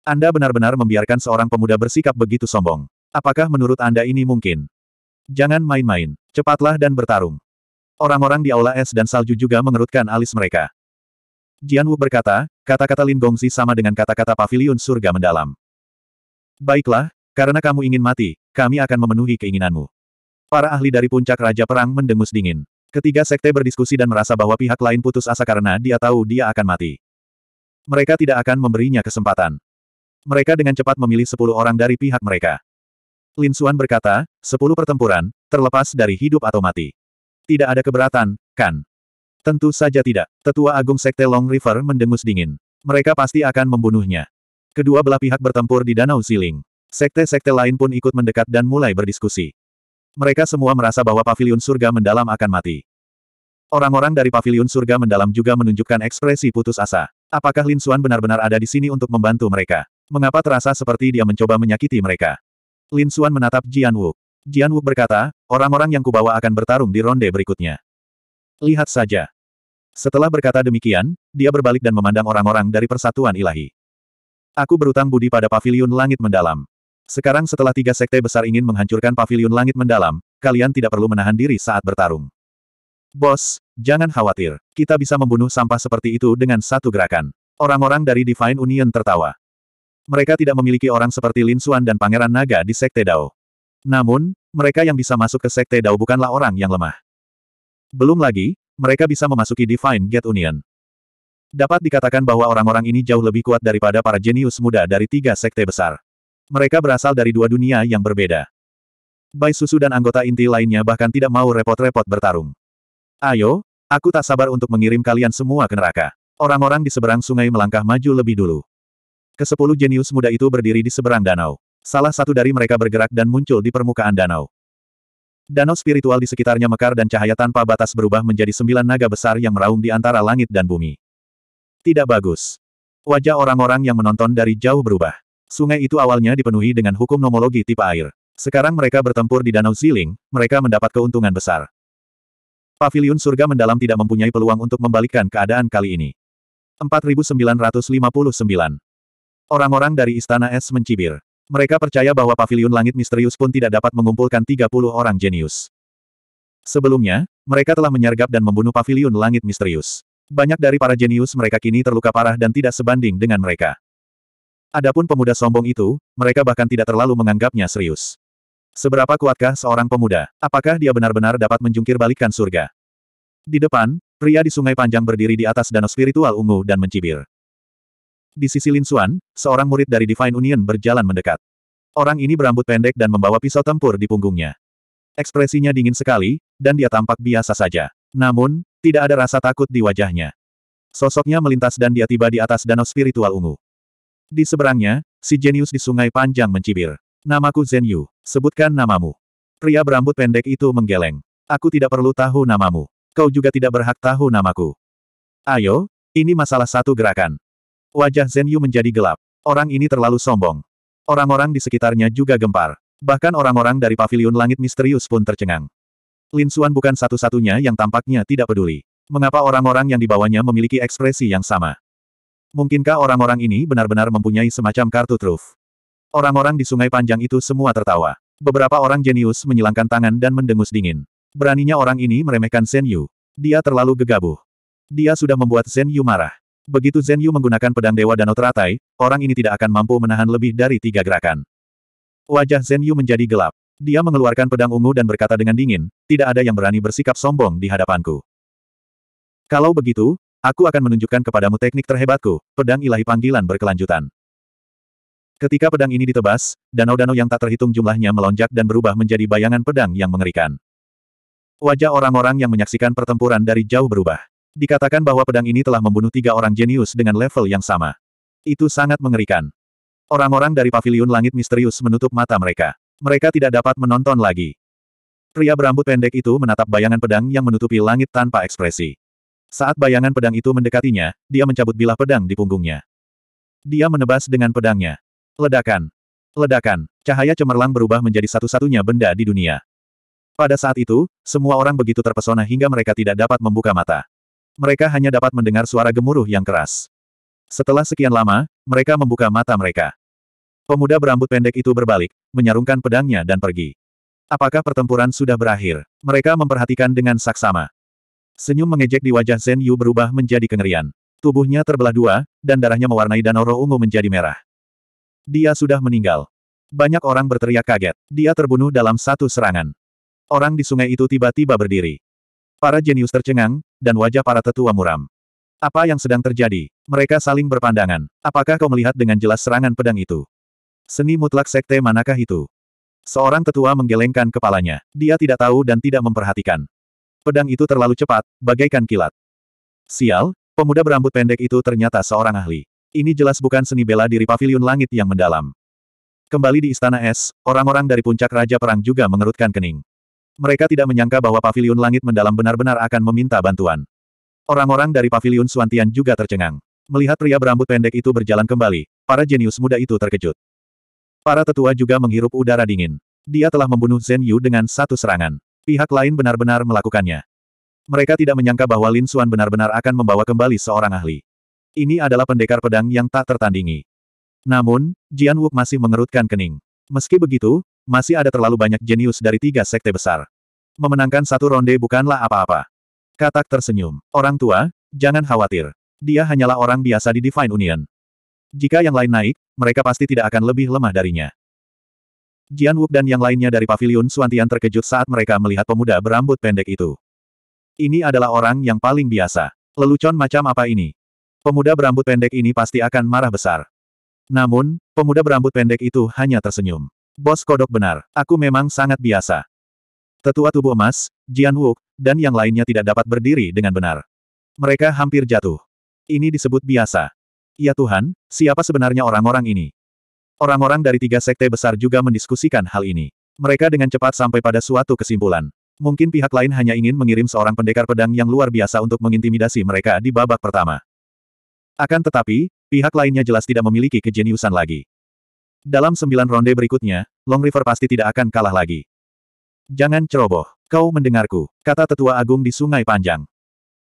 Anda benar-benar membiarkan seorang pemuda bersikap begitu sombong. Apakah menurut Anda ini mungkin? Jangan main-main, cepatlah dan bertarung. Orang-orang di aula es dan salju juga mengerutkan alis mereka. Jian Wu berkata, kata-kata Lin Gongzi sama dengan kata-kata pavilion surga mendalam. Baiklah, karena kamu ingin mati, kami akan memenuhi keinginanmu. Para ahli dari puncak Raja Perang mendengus dingin. Ketiga sekte berdiskusi dan merasa bahwa pihak lain putus asa karena dia tahu dia akan mati. Mereka tidak akan memberinya kesempatan. Mereka dengan cepat memilih sepuluh orang dari pihak mereka. Lin Suan berkata, sepuluh pertempuran, terlepas dari hidup atau mati. Tidak ada keberatan, kan? Tentu saja tidak. Tetua Agung Sekte Long River mendengus dingin. Mereka pasti akan membunuhnya. Kedua belah pihak bertempur di Danau Ziling. Sekte-sekte lain pun ikut mendekat dan mulai berdiskusi. Mereka semua merasa bahwa pavilion surga mendalam akan mati. Orang-orang dari pavilion surga mendalam juga menunjukkan ekspresi putus asa. Apakah Lin Xuan benar-benar ada di sini untuk membantu mereka? Mengapa terasa seperti dia mencoba menyakiti mereka? Lin Xuan menatap Jian Wu. Jian Wu berkata, orang-orang yang kubawa akan bertarung di ronde berikutnya. Lihat saja. Setelah berkata demikian, dia berbalik dan memandang orang-orang dari persatuan ilahi. Aku berutang budi pada pavilion langit mendalam. Sekarang setelah tiga sekte besar ingin menghancurkan pavilion langit mendalam, kalian tidak perlu menahan diri saat bertarung. Bos, jangan khawatir, kita bisa membunuh sampah seperti itu dengan satu gerakan. Orang-orang dari Divine Union tertawa. Mereka tidak memiliki orang seperti Lin Xuan dan Pangeran Naga di Sekte Dao. Namun, mereka yang bisa masuk ke Sekte Dao bukanlah orang yang lemah. Belum lagi, mereka bisa memasuki Divine Gate Union. Dapat dikatakan bahwa orang-orang ini jauh lebih kuat daripada para jenius muda dari tiga sekte besar. Mereka berasal dari dua dunia yang berbeda. Bai Susu dan anggota inti lainnya bahkan tidak mau repot-repot bertarung. Ayo, aku tak sabar untuk mengirim kalian semua ke neraka. Orang-orang di seberang sungai melangkah maju lebih dulu. Kesepuluh jenius muda itu berdiri di seberang danau. Salah satu dari mereka bergerak dan muncul di permukaan danau. Danau spiritual di sekitarnya mekar dan cahaya tanpa batas berubah menjadi sembilan naga besar yang meraung di antara langit dan bumi. Tidak bagus. Wajah orang-orang yang menonton dari jauh berubah. Sungai itu awalnya dipenuhi dengan hukum nomologi tipe air. Sekarang mereka bertempur di Danau Ziling, mereka mendapat keuntungan besar. Paviliun surga mendalam tidak mempunyai peluang untuk membalikkan keadaan kali ini. 4959 Orang-orang dari Istana Es mencibir. Mereka percaya bahwa paviliun langit misterius pun tidak dapat mengumpulkan 30 orang jenius. Sebelumnya, mereka telah menyergap dan membunuh paviliun langit misterius. Banyak dari para jenius mereka kini terluka parah dan tidak sebanding dengan mereka. Adapun pemuda sombong itu, mereka bahkan tidak terlalu menganggapnya serius. Seberapa kuatkah seorang pemuda? Apakah dia benar-benar dapat menjungkir balikan surga? Di depan, pria di sungai panjang berdiri di atas danau spiritual ungu dan mencibir. Di sisi Lin Xuan, seorang murid dari Divine Union berjalan mendekat. Orang ini berambut pendek dan membawa pisau tempur di punggungnya. Ekspresinya dingin sekali, dan dia tampak biasa saja. Namun, tidak ada rasa takut di wajahnya. Sosoknya melintas dan dia tiba di atas danau spiritual ungu. Di seberangnya, si jenius di sungai panjang mencibir. Namaku Zen Yu. Sebutkan namamu. Pria berambut pendek itu menggeleng. Aku tidak perlu tahu namamu. Kau juga tidak berhak tahu namaku. Ayo, ini masalah satu gerakan. Wajah Zen Yu menjadi gelap. Orang ini terlalu sombong. Orang-orang di sekitarnya juga gempar. Bahkan orang-orang dari Paviliun langit misterius pun tercengang. Lin Xuan bukan satu-satunya yang tampaknya tidak peduli. Mengapa orang-orang yang dibawanya memiliki ekspresi yang sama? Mungkinkah orang-orang ini benar-benar mempunyai semacam kartu truf? Orang-orang di sungai panjang itu semua tertawa. Beberapa orang jenius menyilangkan tangan dan mendengus dingin. Beraninya orang ini meremehkan Zen Yu. Dia terlalu gegabah. Dia sudah membuat Zen Yu marah. Begitu Zen Yu menggunakan pedang Dewa Danau Teratai, orang ini tidak akan mampu menahan lebih dari tiga gerakan. Wajah Zen Yu menjadi gelap. Dia mengeluarkan pedang ungu dan berkata dengan dingin, tidak ada yang berani bersikap sombong di hadapanku. Kalau begitu, Aku akan menunjukkan kepadamu teknik terhebatku, pedang ilahi panggilan berkelanjutan. Ketika pedang ini ditebas, danau-danau yang tak terhitung jumlahnya melonjak dan berubah menjadi bayangan pedang yang mengerikan. Wajah orang-orang yang menyaksikan pertempuran dari jauh berubah. Dikatakan bahwa pedang ini telah membunuh tiga orang jenius dengan level yang sama. Itu sangat mengerikan. Orang-orang dari paviliun langit misterius menutup mata mereka. Mereka tidak dapat menonton lagi. Pria berambut pendek itu menatap bayangan pedang yang menutupi langit tanpa ekspresi. Saat bayangan pedang itu mendekatinya, dia mencabut bilah pedang di punggungnya. Dia menebas dengan pedangnya. Ledakan. Ledakan. Cahaya cemerlang berubah menjadi satu-satunya benda di dunia. Pada saat itu, semua orang begitu terpesona hingga mereka tidak dapat membuka mata. Mereka hanya dapat mendengar suara gemuruh yang keras. Setelah sekian lama, mereka membuka mata mereka. Pemuda berambut pendek itu berbalik, menyarungkan pedangnya dan pergi. Apakah pertempuran sudah berakhir? Mereka memperhatikan dengan saksama. Senyum mengejek di wajah Zen Yu berubah menjadi kengerian. Tubuhnya terbelah dua, dan darahnya mewarnai danau roh ungu menjadi merah. Dia sudah meninggal. Banyak orang berteriak kaget. Dia terbunuh dalam satu serangan. Orang di sungai itu tiba-tiba berdiri. Para jenius tercengang, dan wajah para tetua muram. Apa yang sedang terjadi? Mereka saling berpandangan. Apakah kau melihat dengan jelas serangan pedang itu? Seni mutlak sekte manakah itu? Seorang tetua menggelengkan kepalanya. Dia tidak tahu dan tidak memperhatikan. Pedang itu terlalu cepat, bagaikan kilat. Sial, pemuda berambut pendek itu ternyata seorang ahli. Ini jelas bukan seni bela diri paviliun langit yang mendalam. Kembali di Istana Es, orang-orang dari puncak Raja Perang juga mengerutkan kening. Mereka tidak menyangka bahwa paviliun langit mendalam benar-benar akan meminta bantuan. Orang-orang dari paviliun Suantian juga tercengang. Melihat pria berambut pendek itu berjalan kembali, para jenius muda itu terkejut. Para tetua juga menghirup udara dingin. Dia telah membunuh Zen Yu dengan satu serangan. Pihak lain benar-benar melakukannya. Mereka tidak menyangka bahwa Lin Xuan benar-benar akan membawa kembali seorang ahli. Ini adalah pendekar pedang yang tak tertandingi. Namun, Jian Wuk masih mengerutkan kening. Meski begitu, masih ada terlalu banyak jenius dari tiga sekte besar. Memenangkan satu ronde bukanlah apa-apa. Katak tersenyum. Orang tua, jangan khawatir. Dia hanyalah orang biasa di Divine Union. Jika yang lain naik, mereka pasti tidak akan lebih lemah darinya. Jian Wuk dan yang lainnya dari Paviliun Suantian terkejut saat mereka melihat pemuda berambut pendek itu. Ini adalah orang yang paling biasa. Lelucon macam apa ini? Pemuda berambut pendek ini pasti akan marah besar. Namun, pemuda berambut pendek itu hanya tersenyum. Bos kodok benar, aku memang sangat biasa. Tetua tubuh emas, Jian Wuk, dan yang lainnya tidak dapat berdiri dengan benar. Mereka hampir jatuh. Ini disebut biasa. Ya Tuhan, siapa sebenarnya orang-orang ini? Orang-orang dari tiga sekte besar juga mendiskusikan hal ini. Mereka dengan cepat sampai pada suatu kesimpulan. Mungkin pihak lain hanya ingin mengirim seorang pendekar pedang yang luar biasa untuk mengintimidasi mereka di babak pertama. Akan tetapi, pihak lainnya jelas tidak memiliki kejeniusan lagi. Dalam sembilan ronde berikutnya, Long River pasti tidak akan kalah lagi. Jangan ceroboh, kau mendengarku, kata tetua agung di Sungai Panjang.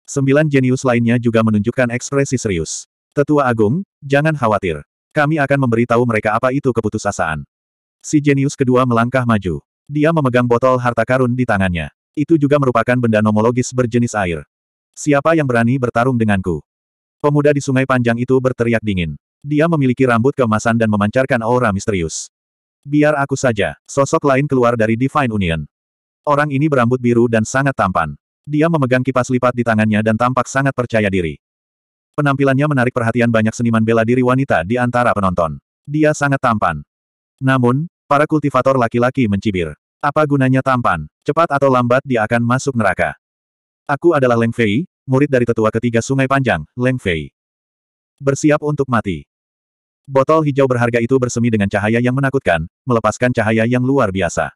Sembilan jenius lainnya juga menunjukkan ekspresi serius. Tetua Agung, jangan khawatir. Kami akan memberitahu mereka apa itu keputusasaan. Si jenius kedua melangkah maju. Dia memegang botol harta karun di tangannya. Itu juga merupakan benda nomologis berjenis air. Siapa yang berani bertarung denganku? Pemuda di sungai panjang itu berteriak dingin. Dia memiliki rambut keemasan dan memancarkan aura misterius. Biar aku saja, sosok lain keluar dari Divine Union. Orang ini berambut biru dan sangat tampan. Dia memegang kipas lipat di tangannya dan tampak sangat percaya diri. Penampilannya menarik perhatian banyak seniman bela diri wanita di antara penonton. Dia sangat tampan. Namun, para kultivator laki-laki mencibir. Apa gunanya tampan? Cepat atau lambat dia akan masuk neraka. Aku adalah Leng Fei, murid dari tetua ketiga Sungai Panjang, Leng Fei. Bersiap untuk mati. Botol hijau berharga itu bersemi dengan cahaya yang menakutkan, melepaskan cahaya yang luar biasa.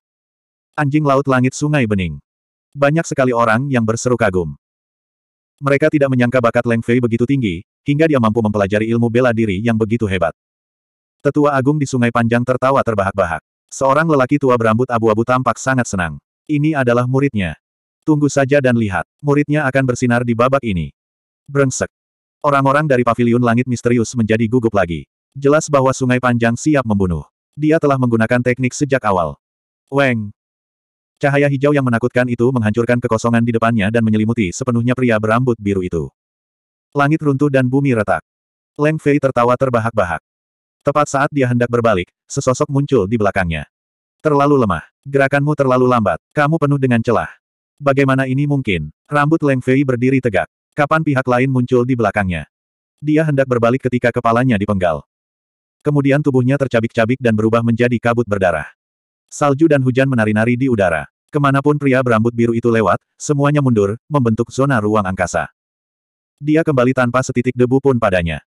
Anjing laut langit sungai bening. Banyak sekali orang yang berseru kagum. Mereka tidak menyangka bakat Leng Fei begitu tinggi, hingga dia mampu mempelajari ilmu bela diri yang begitu hebat. Tetua Agung di Sungai Panjang tertawa terbahak-bahak. Seorang lelaki tua berambut abu-abu tampak sangat senang. Ini adalah muridnya. Tunggu saja dan lihat, muridnya akan bersinar di babak ini. Brengsek. Orang-orang dari paviliun langit misterius menjadi gugup lagi. Jelas bahwa sungai panjang siap membunuh. Dia telah menggunakan teknik sejak awal. Weng, Cahaya hijau yang menakutkan itu menghancurkan kekosongan di depannya dan menyelimuti sepenuhnya pria berambut biru itu. Langit runtuh dan bumi retak. Leng Fei tertawa terbahak-bahak. Tepat saat dia hendak berbalik, sesosok muncul di belakangnya. Terlalu lemah. Gerakanmu terlalu lambat. Kamu penuh dengan celah. Bagaimana ini mungkin? Rambut Leng Fei berdiri tegak. Kapan pihak lain muncul di belakangnya? Dia hendak berbalik ketika kepalanya dipenggal. Kemudian tubuhnya tercabik-cabik dan berubah menjadi kabut berdarah. Salju dan hujan menari-nari di udara. Kemanapun pria berambut biru itu lewat, semuanya mundur, membentuk zona ruang angkasa. Dia kembali tanpa setitik debu pun padanya.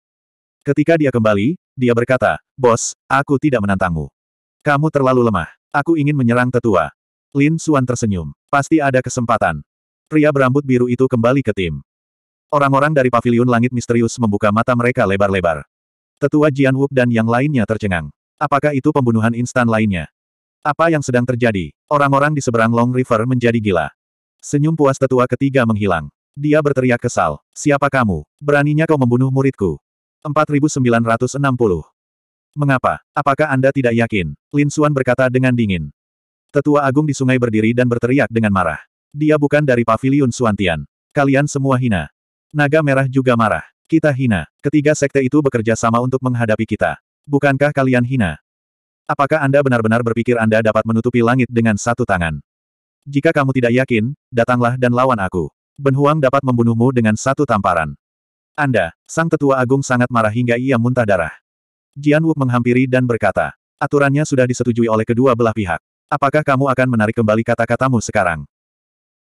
Ketika dia kembali, dia berkata, Bos, aku tidak menantangmu. Kamu terlalu lemah. Aku ingin menyerang tetua. Lin Suan tersenyum. Pasti ada kesempatan. Pria berambut biru itu kembali ke tim. Orang-orang dari Paviliun langit misterius membuka mata mereka lebar-lebar. Tetua Jian Wuk dan yang lainnya tercengang. Apakah itu pembunuhan instan lainnya? Apa yang sedang terjadi? Orang-orang di seberang Long River menjadi gila. Senyum puas tetua ketiga menghilang. Dia berteriak kesal. Siapa kamu? Beraninya kau membunuh muridku? 4960. Mengapa? Apakah Anda tidak yakin? Lin Xuan berkata dengan dingin. Tetua agung di sungai berdiri dan berteriak dengan marah. Dia bukan dari pavilion Suantian. Kalian semua hina. Naga merah juga marah. Kita hina. Ketiga sekte itu bekerja sama untuk menghadapi kita. Bukankah kalian hina? Apakah Anda benar-benar berpikir Anda dapat menutupi langit dengan satu tangan? Jika kamu tidak yakin, datanglah dan lawan aku. Ben Huang dapat membunuhmu dengan satu tamparan. Anda, Sang Tetua Agung sangat marah hingga ia muntah darah. Jian Wu menghampiri dan berkata, aturannya sudah disetujui oleh kedua belah pihak. Apakah kamu akan menarik kembali kata-katamu sekarang?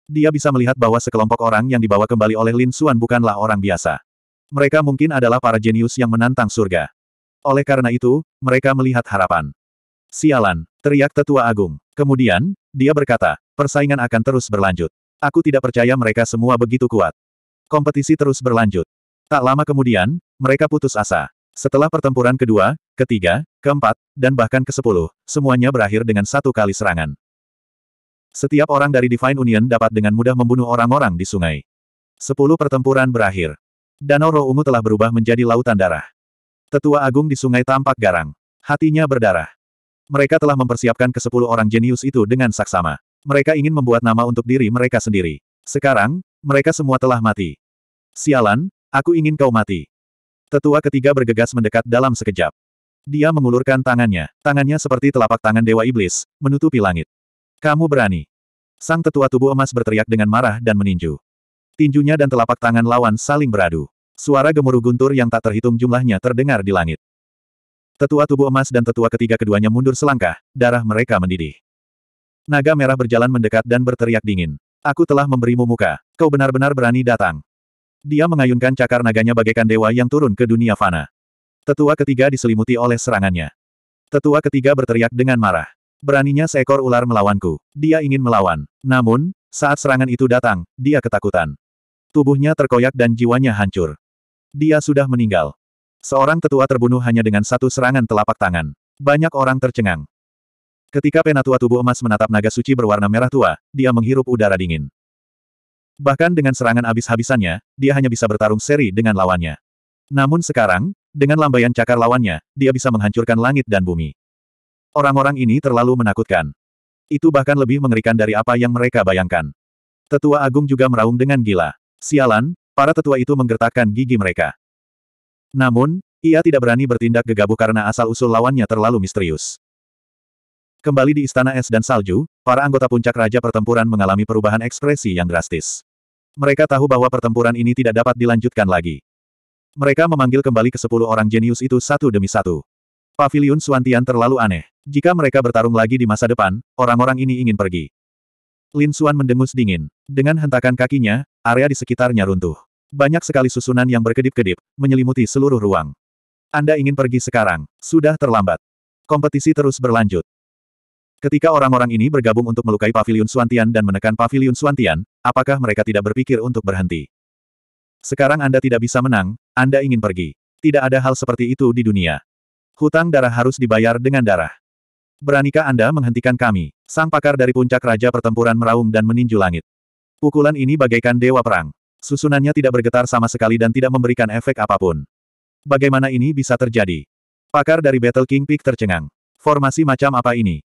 Dia bisa melihat bahwa sekelompok orang yang dibawa kembali oleh Lin Suan bukanlah orang biasa. Mereka mungkin adalah para jenius yang menantang surga. Oleh karena itu, mereka melihat harapan. Sialan, teriak tetua agung. Kemudian, dia berkata, persaingan akan terus berlanjut. Aku tidak percaya mereka semua begitu kuat. Kompetisi terus berlanjut. Tak lama kemudian, mereka putus asa. Setelah pertempuran kedua, ketiga, keempat, dan bahkan ke kesepuluh, semuanya berakhir dengan satu kali serangan. Setiap orang dari Divine Union dapat dengan mudah membunuh orang-orang di sungai. Sepuluh pertempuran berakhir. Danau Roh Ungu telah berubah menjadi lautan darah. Tetua Agung di sungai tampak garang. Hatinya berdarah. Mereka telah mempersiapkan ke kesepuluh orang jenius itu dengan saksama. Mereka ingin membuat nama untuk diri mereka sendiri. Sekarang, mereka semua telah mati. Sialan, aku ingin kau mati. Tetua ketiga bergegas mendekat dalam sekejap. Dia mengulurkan tangannya. Tangannya seperti telapak tangan Dewa Iblis, menutupi langit. Kamu berani. Sang tetua tubuh emas berteriak dengan marah dan meninju. Tinjunya dan telapak tangan lawan saling beradu. Suara gemuruh guntur yang tak terhitung jumlahnya terdengar di langit. Tetua tubuh emas dan tetua ketiga keduanya mundur selangkah, darah mereka mendidih. Naga merah berjalan mendekat dan berteriak dingin. Aku telah memberimu muka. Kau benar-benar berani datang. Dia mengayunkan cakar naganya bagaikan dewa yang turun ke dunia fana. Tetua ketiga diselimuti oleh serangannya. Tetua ketiga berteriak dengan marah. Beraninya seekor ular melawanku. Dia ingin melawan. Namun, saat serangan itu datang, dia ketakutan. Tubuhnya terkoyak dan jiwanya hancur. Dia sudah meninggal. Seorang tetua terbunuh hanya dengan satu serangan telapak tangan. Banyak orang tercengang. Ketika penatua tubuh emas menatap naga suci berwarna merah tua, dia menghirup udara dingin. Bahkan dengan serangan habis-habisannya, dia hanya bisa bertarung seri dengan lawannya. Namun sekarang, dengan lambaian cakar lawannya, dia bisa menghancurkan langit dan bumi. Orang-orang ini terlalu menakutkan. Itu bahkan lebih mengerikan dari apa yang mereka bayangkan. Tetua Agung juga meraung dengan gila. Sialan, para tetua itu menggertakkan gigi mereka. Namun, ia tidak berani bertindak gegabah karena asal-usul lawannya terlalu misterius. Kembali di Istana Es dan Salju, para anggota puncak Raja Pertempuran mengalami perubahan ekspresi yang drastis. Mereka tahu bahwa pertempuran ini tidak dapat dilanjutkan lagi. Mereka memanggil kembali ke sepuluh orang jenius itu satu demi satu. Paviliun Suantian terlalu aneh. Jika mereka bertarung lagi di masa depan, orang-orang ini ingin pergi. Lin Suan mendengus dingin. Dengan hentakan kakinya, area di sekitarnya runtuh. Banyak sekali susunan yang berkedip-kedip, menyelimuti seluruh ruang. Anda ingin pergi sekarang, sudah terlambat. Kompetisi terus berlanjut. Ketika orang-orang ini bergabung untuk melukai Paviliun Suantian dan menekan Paviliun Suantian, apakah mereka tidak berpikir untuk berhenti? Sekarang Anda tidak bisa menang, Anda ingin pergi. Tidak ada hal seperti itu di dunia. Hutang darah harus dibayar dengan darah. Beranikah Anda menghentikan kami? Sang pakar dari puncak Raja Pertempuran meraung dan meninju langit. Pukulan ini bagaikan dewa perang. Susunannya tidak bergetar sama sekali dan tidak memberikan efek apapun. Bagaimana ini bisa terjadi? Pakar dari Battle King Peak tercengang. Formasi macam apa ini?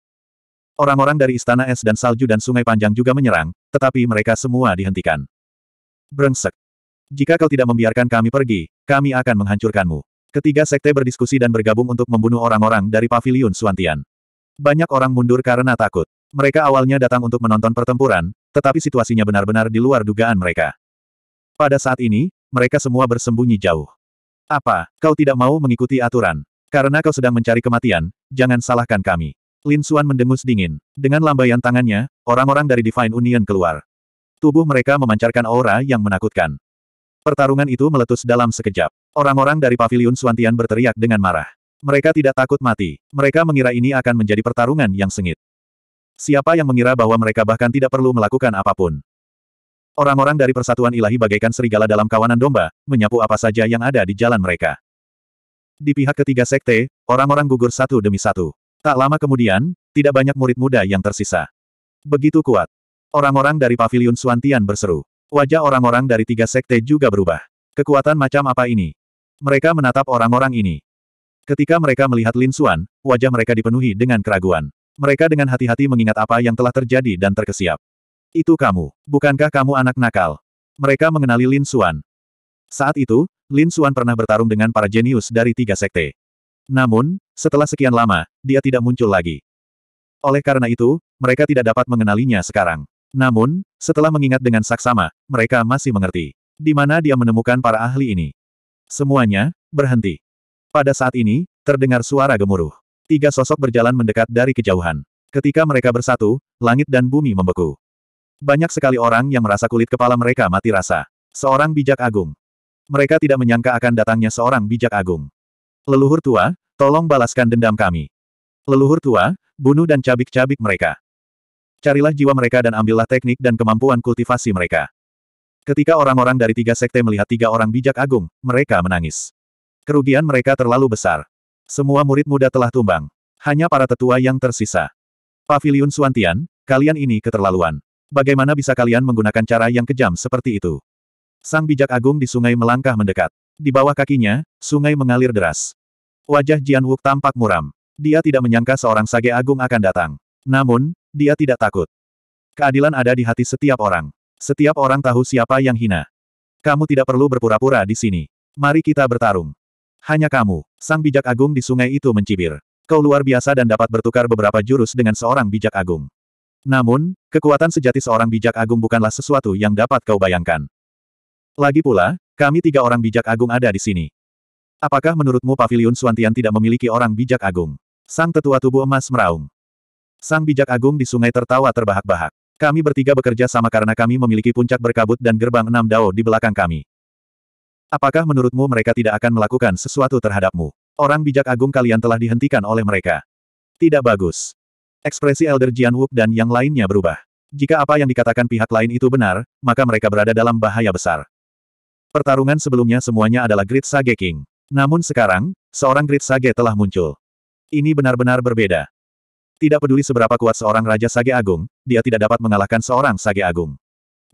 Orang-orang dari Istana Es dan Salju dan Sungai Panjang juga menyerang, tetapi mereka semua dihentikan. Brengsek. Jika kau tidak membiarkan kami pergi, kami akan menghancurkanmu. Ketiga sekte berdiskusi dan bergabung untuk membunuh orang-orang dari Paviliun Suantian. Banyak orang mundur karena takut. Mereka awalnya datang untuk menonton pertempuran, tetapi situasinya benar-benar di luar dugaan mereka. Pada saat ini, mereka semua bersembunyi jauh. Apa, kau tidak mau mengikuti aturan? Karena kau sedang mencari kematian, jangan salahkan kami. Lin Xuan mendengus dingin. Dengan lambaian tangannya, orang-orang dari Divine Union keluar. Tubuh mereka memancarkan aura yang menakutkan. Pertarungan itu meletus dalam sekejap. Orang-orang dari Paviliun Suantian berteriak dengan marah. Mereka tidak takut mati. Mereka mengira ini akan menjadi pertarungan yang sengit. Siapa yang mengira bahwa mereka bahkan tidak perlu melakukan apapun? Orang-orang dari persatuan ilahi bagaikan serigala dalam kawanan domba, menyapu apa saja yang ada di jalan mereka. Di pihak ketiga sekte, orang-orang gugur satu demi satu. Tak lama kemudian, tidak banyak murid muda yang tersisa. Begitu kuat. Orang-orang dari Paviliun Suantian berseru. Wajah orang-orang dari tiga sekte juga berubah. Kekuatan macam apa ini? Mereka menatap orang-orang ini. Ketika mereka melihat Lin Xuan, wajah mereka dipenuhi dengan keraguan. Mereka dengan hati-hati mengingat apa yang telah terjadi dan terkesiap. Itu kamu. Bukankah kamu anak nakal? Mereka mengenali Lin Xuan. Saat itu, Lin Xuan pernah bertarung dengan para jenius dari tiga sekte. Namun, setelah sekian lama, dia tidak muncul lagi. Oleh karena itu, mereka tidak dapat mengenalinya sekarang. Namun, setelah mengingat dengan saksama, mereka masih mengerti di mana dia menemukan para ahli ini. Semuanya, berhenti. Pada saat ini, terdengar suara gemuruh. Tiga sosok berjalan mendekat dari kejauhan. Ketika mereka bersatu, langit dan bumi membeku. Banyak sekali orang yang merasa kulit kepala mereka mati rasa. Seorang bijak agung. Mereka tidak menyangka akan datangnya seorang bijak agung. Leluhur tua, tolong balaskan dendam kami. Leluhur tua, bunuh dan cabik-cabik mereka. Carilah jiwa mereka dan ambillah teknik dan kemampuan kultivasi mereka. Ketika orang-orang dari tiga sekte melihat tiga orang bijak agung, mereka menangis. Kerugian mereka terlalu besar. Semua murid muda telah tumbang. Hanya para tetua yang tersisa. Paviliun Suantian, kalian ini keterlaluan. Bagaimana bisa kalian menggunakan cara yang kejam seperti itu? Sang bijak agung di sungai melangkah mendekat. Di bawah kakinya, sungai mengalir deras. Wajah Jian Wuk tampak muram. Dia tidak menyangka seorang sage agung akan datang. Namun, dia tidak takut. Keadilan ada di hati setiap orang. Setiap orang tahu siapa yang hina. Kamu tidak perlu berpura-pura di sini. Mari kita bertarung. Hanya kamu, sang bijak agung di sungai itu mencibir. Kau luar biasa dan dapat bertukar beberapa jurus dengan seorang bijak agung. Namun, kekuatan sejati seorang bijak agung bukanlah sesuatu yang dapat kau bayangkan. Lagi pula, kami tiga orang bijak agung ada di sini. Apakah menurutmu Paviliun Suantian tidak memiliki orang bijak agung? Sang tetua tubuh emas meraung. Sang bijak agung di sungai tertawa terbahak-bahak. Kami bertiga bekerja sama karena kami memiliki puncak berkabut dan gerbang enam dao di belakang kami. Apakah menurutmu mereka tidak akan melakukan sesuatu terhadapmu? Orang bijak agung kalian telah dihentikan oleh mereka. Tidak bagus. Ekspresi Elder Jian Wuk dan yang lainnya berubah. Jika apa yang dikatakan pihak lain itu benar, maka mereka berada dalam bahaya besar. Pertarungan sebelumnya semuanya adalah Grid Sage King. Namun sekarang, seorang Grid Sage telah muncul. Ini benar-benar berbeda. Tidak peduli seberapa kuat seorang Raja Sage Agung, dia tidak dapat mengalahkan seorang Sage Agung.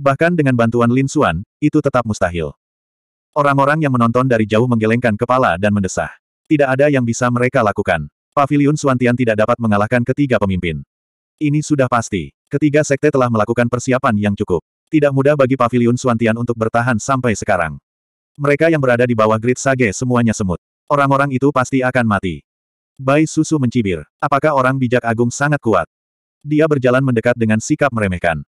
Bahkan dengan bantuan Lin Xuan, itu tetap mustahil. Orang-orang yang menonton dari jauh menggelengkan kepala dan mendesah. Tidak ada yang bisa mereka lakukan. Paviliun Suantian tidak dapat mengalahkan ketiga pemimpin. Ini sudah pasti. Ketiga sekte telah melakukan persiapan yang cukup. Tidak mudah bagi Paviliun Suantian untuk bertahan sampai sekarang. Mereka yang berada di bawah grid sage semuanya semut. Orang-orang itu pasti akan mati. Bai Susu mencibir. Apakah orang bijak agung sangat kuat? Dia berjalan mendekat dengan sikap meremehkan.